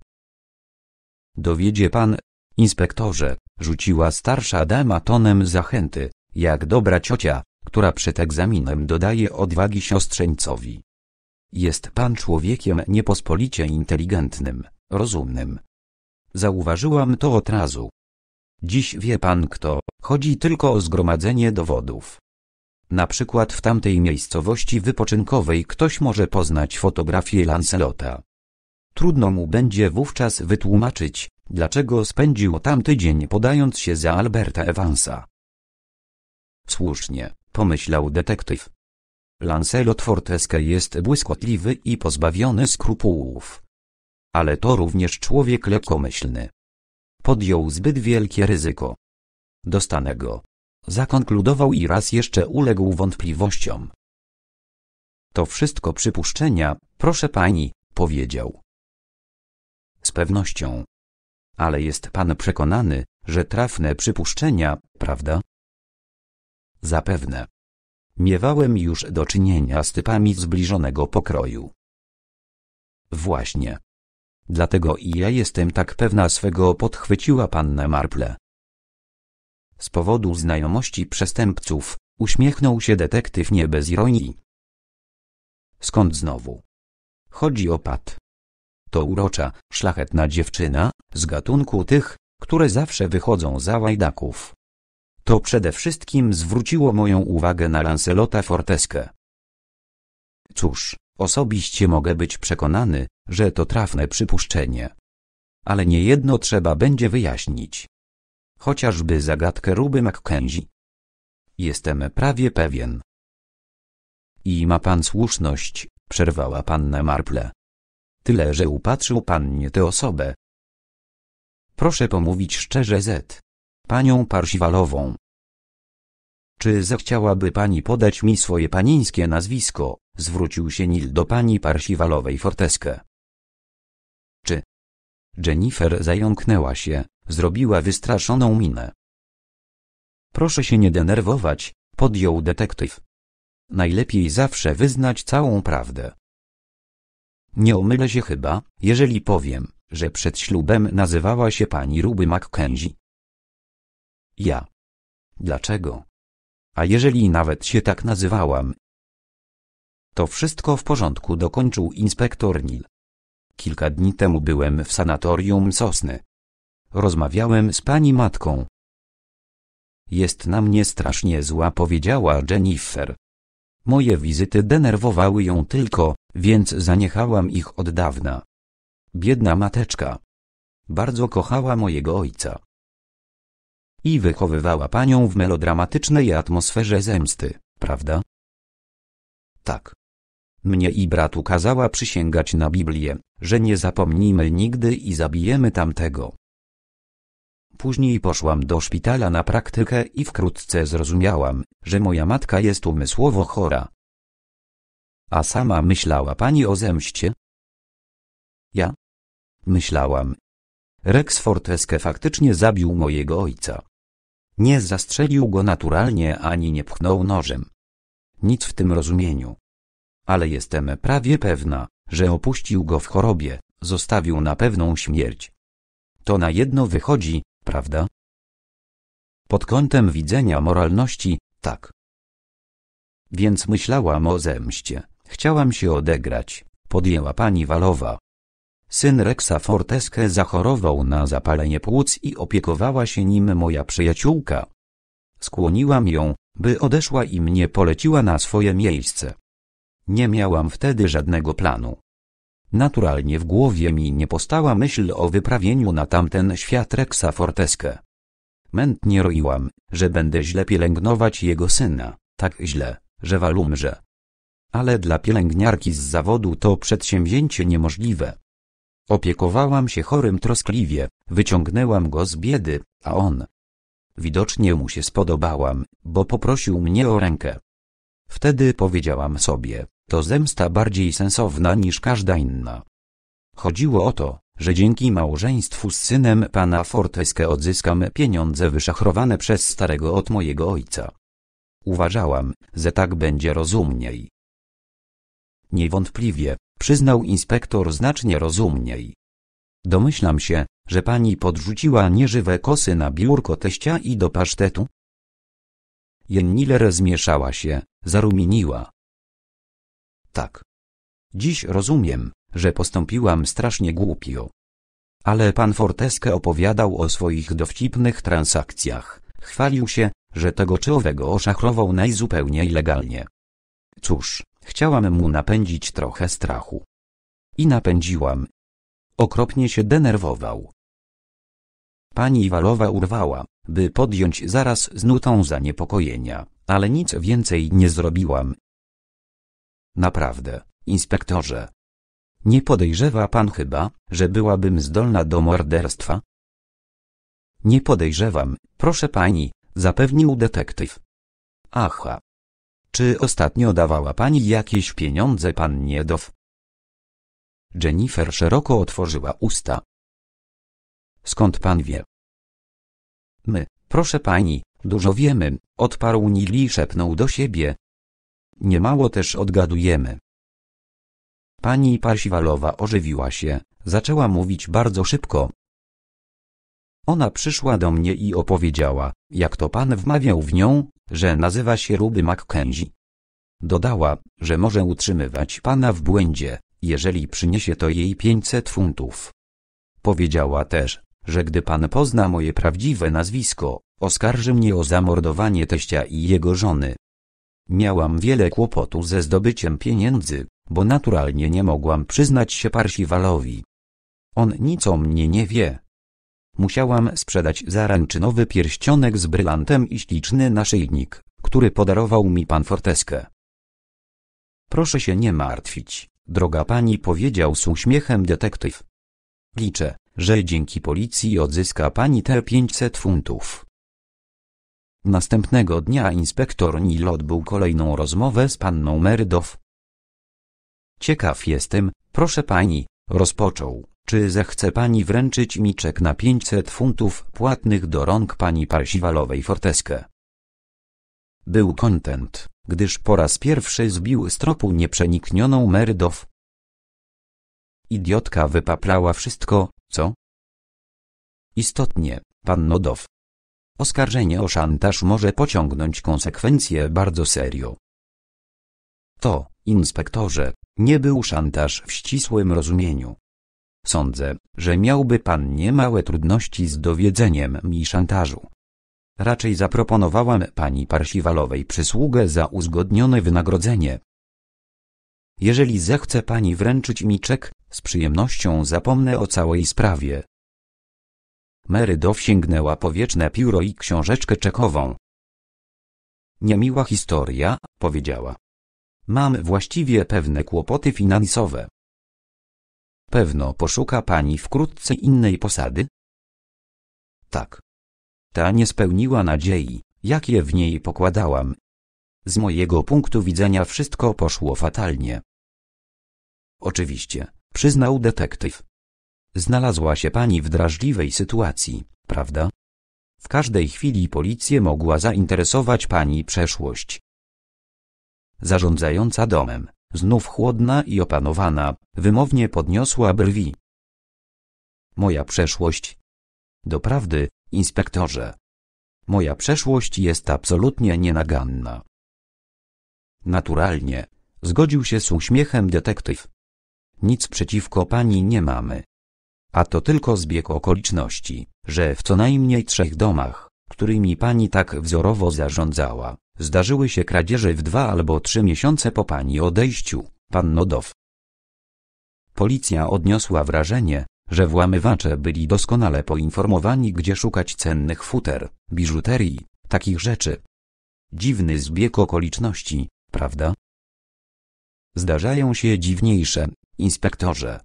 S1: Dowiedzie pan, inspektorze, rzuciła starsza dama tonem zachęty, jak dobra ciocia, która przed egzaminem dodaje odwagi siostrzeńcowi. Jest pan człowiekiem niepospolicie inteligentnym, rozumnym. Zauważyłam to od razu. Dziś wie pan kto, chodzi tylko o zgromadzenie dowodów. Na przykład w tamtej miejscowości wypoczynkowej ktoś może poznać fotografię Lancelota. Trudno mu będzie wówczas wytłumaczyć, dlaczego spędził tam tydzień podając się za Alberta Evansa. Słusznie pomyślał detektyw. Lancelot Forteske jest błyskotliwy i pozbawiony skrupułów. Ale to również człowiek lekkomyślny. Podjął zbyt wielkie ryzyko. Dostanę go. Zakonkludował i raz jeszcze uległ wątpliwościom. To wszystko przypuszczenia, proszę pani, powiedział. Z pewnością. Ale jest pan przekonany, że trafne przypuszczenia, prawda? Zapewne. Miewałem już do czynienia z typami zbliżonego pokroju. Właśnie. Dlatego i ja jestem tak pewna swego podchwyciła pannę Marple. Z powodu znajomości przestępców, uśmiechnął się detektyw nie bez ironii. Skąd znowu? Chodzi o Pat. To urocza, szlachetna dziewczyna, z gatunku tych, które zawsze wychodzą za łajdaków. To przede wszystkim zwróciło moją uwagę na Lancelota Forteskę. Cóż, osobiście mogę być przekonany, że to trafne przypuszczenie. Ale niejedno trzeba będzie wyjaśnić. Chociażby zagadkę Ruby McKenzie. Jestem prawie pewien. I ma pan słuszność, przerwała panna Marple. Tyle, że upatrzył pan nie tę osobę. Proszę pomówić szczerze, Z panią Parsiwalową. Czy zechciałaby pani podać mi swoje panińskie nazwisko? Zwrócił się Nil do pani Parsiwalowej Forteskę. Czy? Jennifer zająknęła się, zrobiła wystraszoną minę. Proszę się nie denerwować, podjął detektyw. Najlepiej zawsze wyznać całą prawdę. Nie omylę się chyba, jeżeli powiem, że przed ślubem nazywała się pani Ruby Mackenzie, ja. Dlaczego? A jeżeli nawet się tak nazywałam? To wszystko w porządku, dokończył inspektor Nil. Kilka dni temu byłem w sanatorium Sosny. Rozmawiałem z pani matką. Jest na mnie strasznie zła, powiedziała Jennifer. Moje wizyty denerwowały ją tylko, więc zaniechałam ich od dawna. Biedna mateczka. Bardzo kochała mojego ojca. I wychowywała panią w melodramatycznej atmosferze zemsty, prawda? Tak. Mnie i bratu kazała przysięgać na Biblię, że nie zapomnimy nigdy i zabijemy tamtego. Później poszłam do szpitala na praktykę i wkrótce zrozumiałam, że moja matka jest umysłowo chora. A sama myślała pani o zemście? Ja? Myślałam. Rex Forteske faktycznie zabił mojego ojca. Nie zastrzelił go naturalnie ani nie pchnął nożem. Nic w tym rozumieniu. Ale jestem prawie pewna, że opuścił go w chorobie, zostawił na pewną śmierć. To na jedno wychodzi, prawda? Pod kątem widzenia moralności, tak. Więc myślałam o zemście, chciałam się odegrać, podjęła pani Walowa. Syn Rexa Forteske zachorował na zapalenie płuc i opiekowała się nim moja przyjaciółka. Skłoniłam ją, by odeszła i mnie poleciła na swoje miejsce. Nie miałam wtedy żadnego planu. Naturalnie w głowie mi nie postała myśl o wyprawieniu na tamten świat Rexa Forteske. Mętnie roiłam, że będę źle pielęgnować jego syna, tak źle, że walumrze. Ale dla pielęgniarki z zawodu to przedsięwzięcie niemożliwe. Opiekowałam się chorym troskliwie, wyciągnęłam go z biedy, a on. Widocznie mu się spodobałam, bo poprosił mnie o rękę. Wtedy powiedziałam sobie, to zemsta bardziej sensowna niż każda inna. Chodziło o to, że dzięki małżeństwu z synem pana Fortesque odzyskam pieniądze wyszachrowane przez starego od mojego ojca. Uważałam, że tak będzie rozumniej. Niewątpliwie, przyznał inspektor znacznie rozumniej. Domyślam się, że pani podrzuciła nieżywe kosy na biurko teścia i do pasztetu? Jenniller zmieszała się, zarumieniła. Tak. Dziś rozumiem, że postąpiłam strasznie głupio. Ale pan Forteske opowiadał o swoich dowcipnych transakcjach. Chwalił się, że tego czy owego oszachrował najzupełniej legalnie. Cóż, Chciałam mu napędzić trochę strachu. I napędziłam. Okropnie się denerwował. Pani Walowa urwała, by podjąć zaraz z nutą zaniepokojenia, ale nic więcej nie zrobiłam. Naprawdę, inspektorze. Nie podejrzewa pan chyba, że byłabym zdolna do morderstwa? Nie podejrzewam, proszę pani, zapewnił detektyw. Aha, czy ostatnio dawała pani jakieś pieniądze pan Niedow? Jennifer szeroko otworzyła usta. Skąd pan wie? My, proszę pani, dużo wiemy, odparł Nili szepnął do siebie. Niemało też odgadujemy. Pani Parsiwalowa ożywiła się, zaczęła mówić bardzo szybko, ona przyszła do mnie i opowiedziała, jak to pan wmawiał w nią, że nazywa się Ruby Mackenzie. Dodała, że może utrzymywać pana w błędzie, jeżeli przyniesie to jej 500 funtów. Powiedziała też, że gdy pan pozna moje prawdziwe nazwisko, oskarży mnie o zamordowanie teścia i jego żony. Miałam wiele kłopotu ze zdobyciem pieniędzy, bo naturalnie nie mogłam przyznać się Parsiwalowi. On nic o mnie nie wie, Musiałam sprzedać zaręczynowy pierścionek z brylantem i śliczny naszyjnik, który podarował mi pan Forteskę. Proszę się nie martwić, droga pani powiedział z uśmiechem detektyw. Liczę, że dzięki policji odzyska pani te 500 funtów. Następnego dnia inspektor Nil odbył kolejną rozmowę z panną Merydow. Ciekaw jestem, proszę pani, Rozpoczął. Czy zechce pani wręczyć mi czek na 500 funtów płatnych do rąk pani Parsiwalowej Forteskę? Był kontent, gdyż po raz pierwszy zbił z tropu nieprzeniknioną Merydow. Idiotka wypaplała wszystko, co? Istotnie, pan Nodow. Oskarżenie o szantaż może pociągnąć konsekwencje bardzo serio. To, inspektorze, nie był szantaż w ścisłym rozumieniu. Sądzę, że miałby pan niemałe trudności z dowiedzeniem mi szantażu. Raczej zaproponowałam pani Parsiwalowej przysługę za uzgodnione wynagrodzenie. Jeżeli zechce pani wręczyć mi czek, z przyjemnością zapomnę o całej sprawie. Mary dowsięgnęła powietrzne pióro i książeczkę czekową. Niemiła historia, powiedziała. Mam właściwie pewne kłopoty finansowe. Pewno poszuka pani wkrótce innej posady? Tak. Ta nie spełniła nadziei, jakie w niej pokładałam. Z mojego punktu widzenia wszystko poszło fatalnie. Oczywiście, przyznał detektyw. Znalazła się pani w drażliwej sytuacji, prawda? W każdej chwili policję mogła zainteresować pani przeszłość, zarządzająca domem, znów chłodna i opanowana, wymownie podniosła brwi. Moja przeszłość. Doprawdy, inspektorze. Moja przeszłość jest absolutnie nienaganna. Naturalnie, zgodził się z uśmiechem detektyw. Nic przeciwko pani nie mamy. A to tylko zbieg okoliczności, że w co najmniej trzech domach, którymi pani tak wzorowo zarządzała, Zdarzyły się kradzieże w dwa albo trzy miesiące po pani odejściu, pan Nodow. Policja odniosła wrażenie, że włamywacze byli doskonale poinformowani gdzie szukać cennych futer, biżuterii, takich rzeczy. Dziwny zbieg okoliczności, prawda? Zdarzają się dziwniejsze, inspektorze.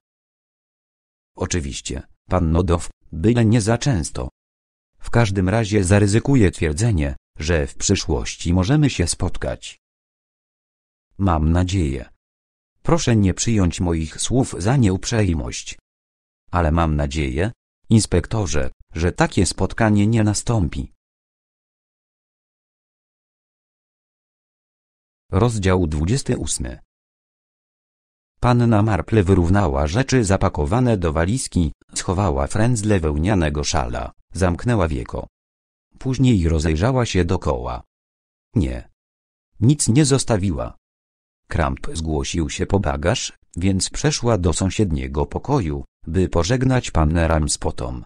S1: Oczywiście, pan Nodow, byle nie za często. W każdym razie zaryzykuję twierdzenie, że w przyszłości możemy się spotkać. Mam nadzieję. Proszę nie przyjąć moich słów za nieuprzejmość. Ale mam nadzieję, inspektorze, że takie spotkanie nie nastąpi. Rozdział 28 Panna Marple wyrównała rzeczy zapakowane do walizki, schowała frędzle wełnianego szala, zamknęła wieko. Później rozejrzała się dokoła. Nie. Nic nie zostawiła. Kramp zgłosił się po bagaż, więc przeszła do sąsiedniego pokoju, by pożegnać pannę Ramspotom.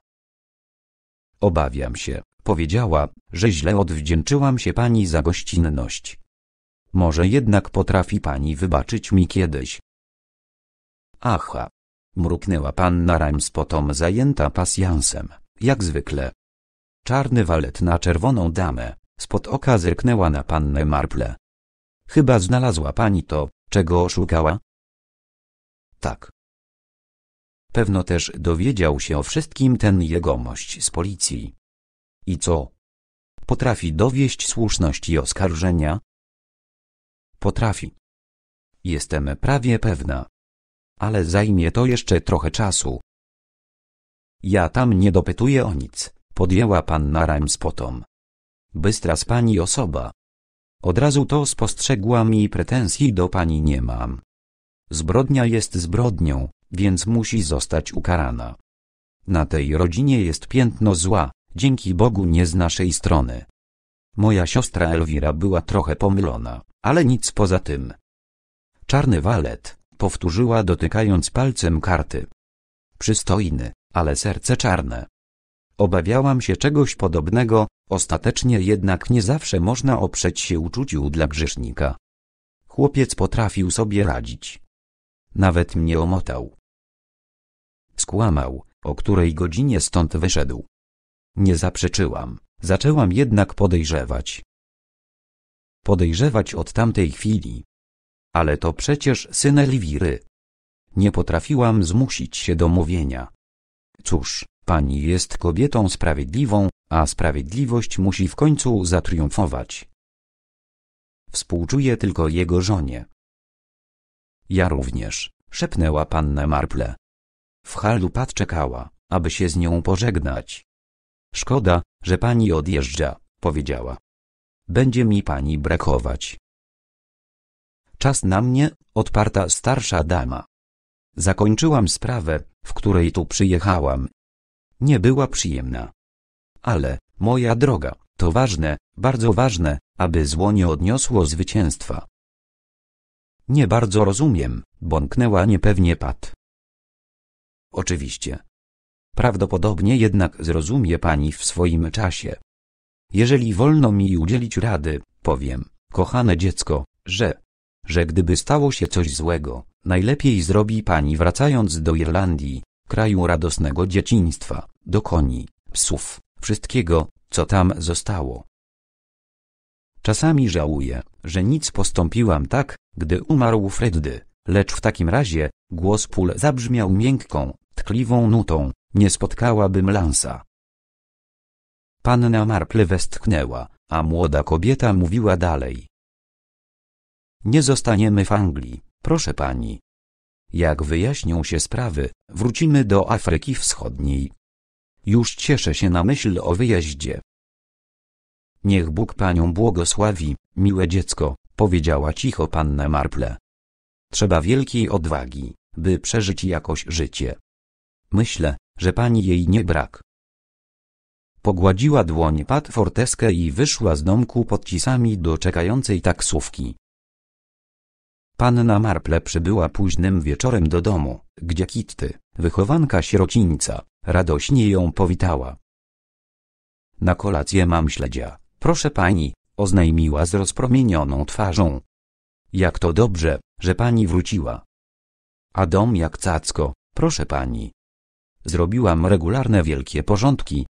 S1: Obawiam się, powiedziała, że źle odwdzięczyłam się pani za gościnność. Może jednak potrafi pani wybaczyć mi kiedyś. Aha, mruknęła panna Ramspotom zajęta pasjansem, jak zwykle. Czarny walet na czerwoną damę, spod oka zerknęła na pannę Marple. Chyba znalazła pani to, czego szukała? Tak. Pewno też dowiedział się o wszystkim ten jegomość z policji. I co? Potrafi dowieść słuszności oskarżenia? Potrafi. Jestem prawie pewna. Ale zajmie to jeszcze trochę czasu. Ja tam nie dopytuję o nic podjęła panna potom. Bystra z pani osoba. Od razu to spostrzegłam i pretensji do pani nie mam. Zbrodnia jest zbrodnią, więc musi zostać ukarana. Na tej rodzinie jest piętno zła, dzięki Bogu nie z naszej strony. Moja siostra Elwira była trochę pomylona, ale nic poza tym. Czarny walet, powtórzyła dotykając palcem karty. Przystojny, ale serce czarne. Obawiałam się czegoś podobnego, ostatecznie jednak nie zawsze można oprzeć się uczuciu dla grzesznika. Chłopiec potrafił sobie radzić. Nawet mnie omotał. Skłamał, o której godzinie stąd wyszedł. Nie zaprzeczyłam, zaczęłam jednak podejrzewać. Podejrzewać od tamtej chwili. Ale to przecież syn Elwiry. Nie potrafiłam zmusić się do mówienia. Cóż, Pani jest kobietą sprawiedliwą, a sprawiedliwość musi w końcu zatriumfować. Współczuję tylko jego żonie. Ja również, szepnęła panna Marple. W halu Pat czekała, aby się z nią pożegnać. Szkoda, że pani odjeżdża, powiedziała. Będzie mi pani brakować. Czas na mnie, odparta starsza dama. Zakończyłam sprawę, w której tu przyjechałam nie była przyjemna. Ale, moja droga, to ważne, bardzo ważne, aby zło nie odniosło zwycięstwa. Nie bardzo rozumiem, bąknęła niepewnie Pat. Oczywiście. Prawdopodobnie jednak zrozumie pani w swoim czasie. Jeżeli wolno mi udzielić rady, powiem, kochane dziecko, że, że gdyby stało się coś złego, najlepiej zrobi pani wracając do Irlandii, kraju radosnego dzieciństwa, do koni, psów, wszystkiego, co tam zostało. Czasami żałuję, że nic postąpiłam tak, gdy umarł Freddy, lecz w takim razie głos pól zabrzmiał miękką, tkliwą nutą, nie spotkałabym Lansa. Panna Marple westchnęła, a młoda kobieta mówiła dalej. Nie zostaniemy w Anglii, proszę pani, jak wyjaśnią się sprawy, wrócimy do Afryki Wschodniej. Już cieszę się na myśl o wyjeździe. Niech Bóg panią błogosławi, miłe dziecko, powiedziała cicho panna Marple. Trzeba wielkiej odwagi, by przeżyć jakoś życie. Myślę, że pani jej nie brak. Pogładziła dłoń Pat Forteskę i wyszła z domku podcisami do czekającej taksówki. Panna Marple przybyła późnym wieczorem do domu, gdzie Kitty, wychowanka sierocińca, radośnie ją powitała. Na kolację mam śledzia, proszę pani, oznajmiła z rozpromienioną twarzą. Jak to dobrze, że pani wróciła. A dom jak cacko, proszę pani. Zrobiłam regularne wielkie porządki.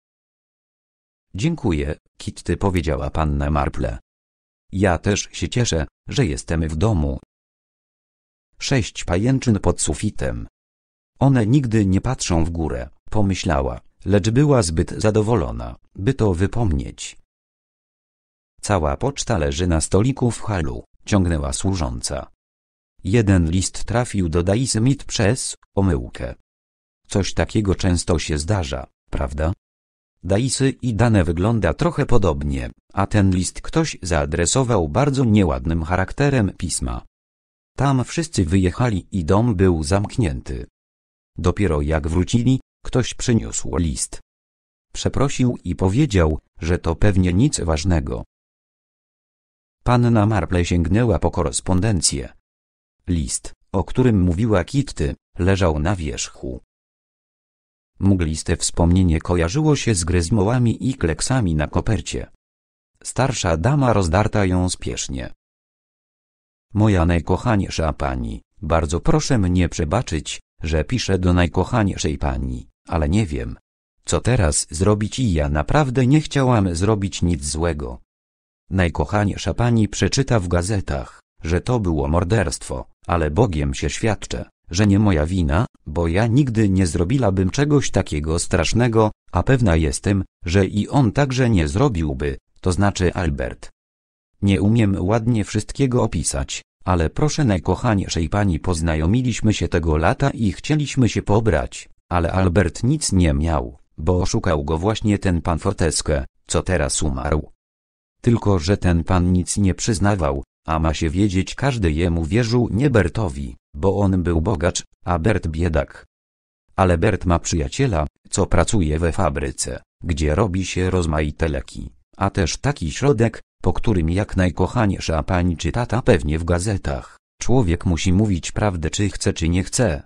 S1: Dziękuję, Kitty powiedziała panna Marple. Ja też się cieszę, że jestem w domu sześć pajęczyn pod sufitem. One nigdy nie patrzą w górę, pomyślała, lecz była zbyt zadowolona, by to wypomnieć. Cała poczta leży na stoliku w halu, ciągnęła służąca. Jeden list trafił do Daisy Smith przez omyłkę. Coś takiego często się zdarza, prawda? Daisy i Dane wygląda trochę podobnie, a ten list ktoś zaadresował bardzo nieładnym charakterem pisma. Tam wszyscy wyjechali i dom był zamknięty. Dopiero jak wrócili, ktoś przyniósł list. Przeprosił i powiedział, że to pewnie nic ważnego. Panna Marple sięgnęła po korespondencję. List, o którym mówiła Kitty, leżał na wierzchu. Mgliste wspomnienie kojarzyło się z gryzmołami i kleksami na kopercie. Starsza dama rozdarta ją spiesznie. Moja najkochaniejsza pani, bardzo proszę mnie przebaczyć, że piszę do najkochaniejszej pani, ale nie wiem, co teraz zrobić i ja naprawdę nie chciałam zrobić nic złego. Najkochaniejsza pani przeczyta w gazetach, że to było morderstwo, ale Bogiem się świadczę, że nie moja wina, bo ja nigdy nie zrobiłabym czegoś takiego strasznego, a pewna jestem, że i on także nie zrobiłby, to znaczy Albert. Nie umiem ładnie wszystkiego opisać, ale proszę najkochanieszej pani poznajomiliśmy się tego lata i chcieliśmy się pobrać, ale Albert nic nie miał, bo oszukał go właśnie ten pan Forteskę, co teraz umarł. Tylko, że ten pan nic nie przyznawał, a ma się wiedzieć każdy jemu wierzył nie Bertowi, bo on był bogacz, a Bert biedak. Ale Bert ma przyjaciela, co pracuje we fabryce, gdzie robi się rozmaite leki, a też taki środek, po którym jak najkochaniesza pani czy tata pewnie w gazetach, człowiek musi mówić prawdę czy chce czy nie chce.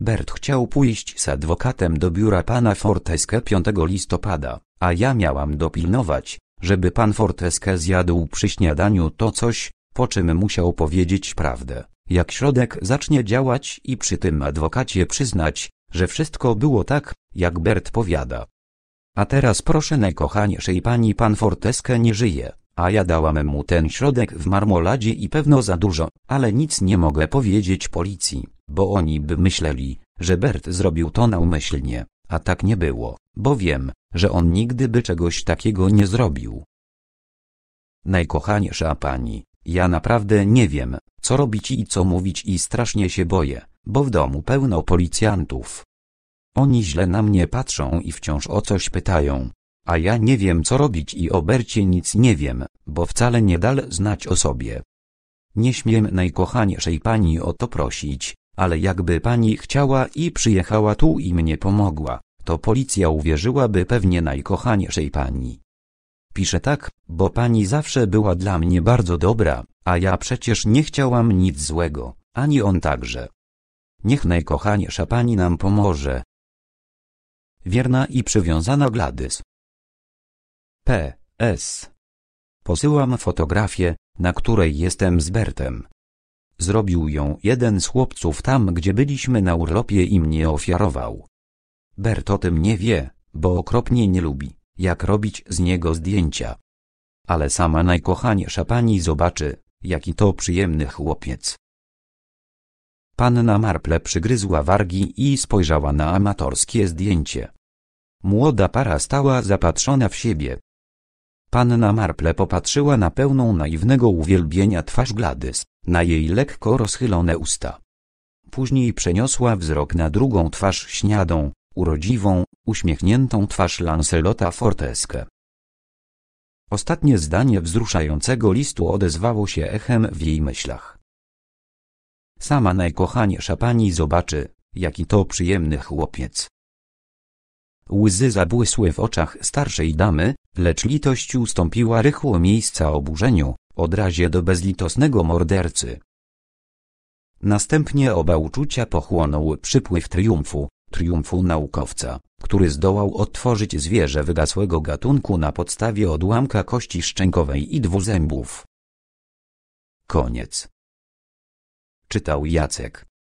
S1: Bert chciał pójść z adwokatem do biura pana Forteske 5 listopada, a ja miałam dopilnować, żeby pan Forteske zjadł przy śniadaniu to coś, po czym musiał powiedzieć prawdę, jak środek zacznie działać i przy tym adwokacie przyznać, że wszystko było tak, jak Bert powiada. A teraz proszę najkochanieszej pani pan Forteske nie żyje. A ja dałam mu ten środek w marmoladzie i pewno za dużo, ale nic nie mogę powiedzieć policji, bo oni by myśleli, że Bert zrobił to naumyślnie, a tak nie było, bo wiem, że on nigdy by czegoś takiego nie zrobił. Najkochaniesza pani, ja naprawdę nie wiem, co robić i co mówić i strasznie się boję, bo w domu pełno policjantów. Oni źle na mnie patrzą i wciąż o coś pytają, a ja nie wiem co robić i o Bercie nic nie wiem, bo wcale nie dal znać o sobie. Nie śmiem najkochanieszej pani o to prosić, ale jakby pani chciała i przyjechała tu i mnie pomogła, to policja uwierzyłaby pewnie najkochanieszej pani. Piszę tak, bo pani zawsze była dla mnie bardzo dobra, a ja przecież nie chciałam nic złego, ani on także. Niech najkochaniesza pani nam pomoże. Wierna i przywiązana Gladys. P.S. Posyłam fotografię, na której jestem z Bertem. Zrobił ją jeden z chłopców tam, gdzie byliśmy na urlopie i mnie ofiarował. Bert o tym nie wie, bo okropnie nie lubi, jak robić z niego zdjęcia. Ale sama najkochanie pani zobaczy, jaki to przyjemny chłopiec. Panna Marple przygryzła wargi i spojrzała na amatorskie zdjęcie. Młoda para stała zapatrzona w siebie, Panna Marple popatrzyła na pełną naiwnego uwielbienia twarz Gladys, na jej lekko rozchylone usta. Później przeniosła wzrok na drugą twarz śniadą, urodziwą, uśmiechniętą twarz Lancelota Forteskę. Ostatnie zdanie wzruszającego listu odezwało się echem w jej myślach. Sama najkochaniesza pani zobaczy, jaki to przyjemny chłopiec. Łzy zabłysły w oczach starszej damy, lecz litość ustąpiła rychło miejsca oburzeniu, od razie do bezlitosnego mordercy. Następnie oba uczucia pochłonął przypływ triumfu, triumfu naukowca, który zdołał odtworzyć zwierzę wygasłego gatunku na podstawie odłamka kości szczękowej i dwuzębów. Koniec. Czytał Jacek.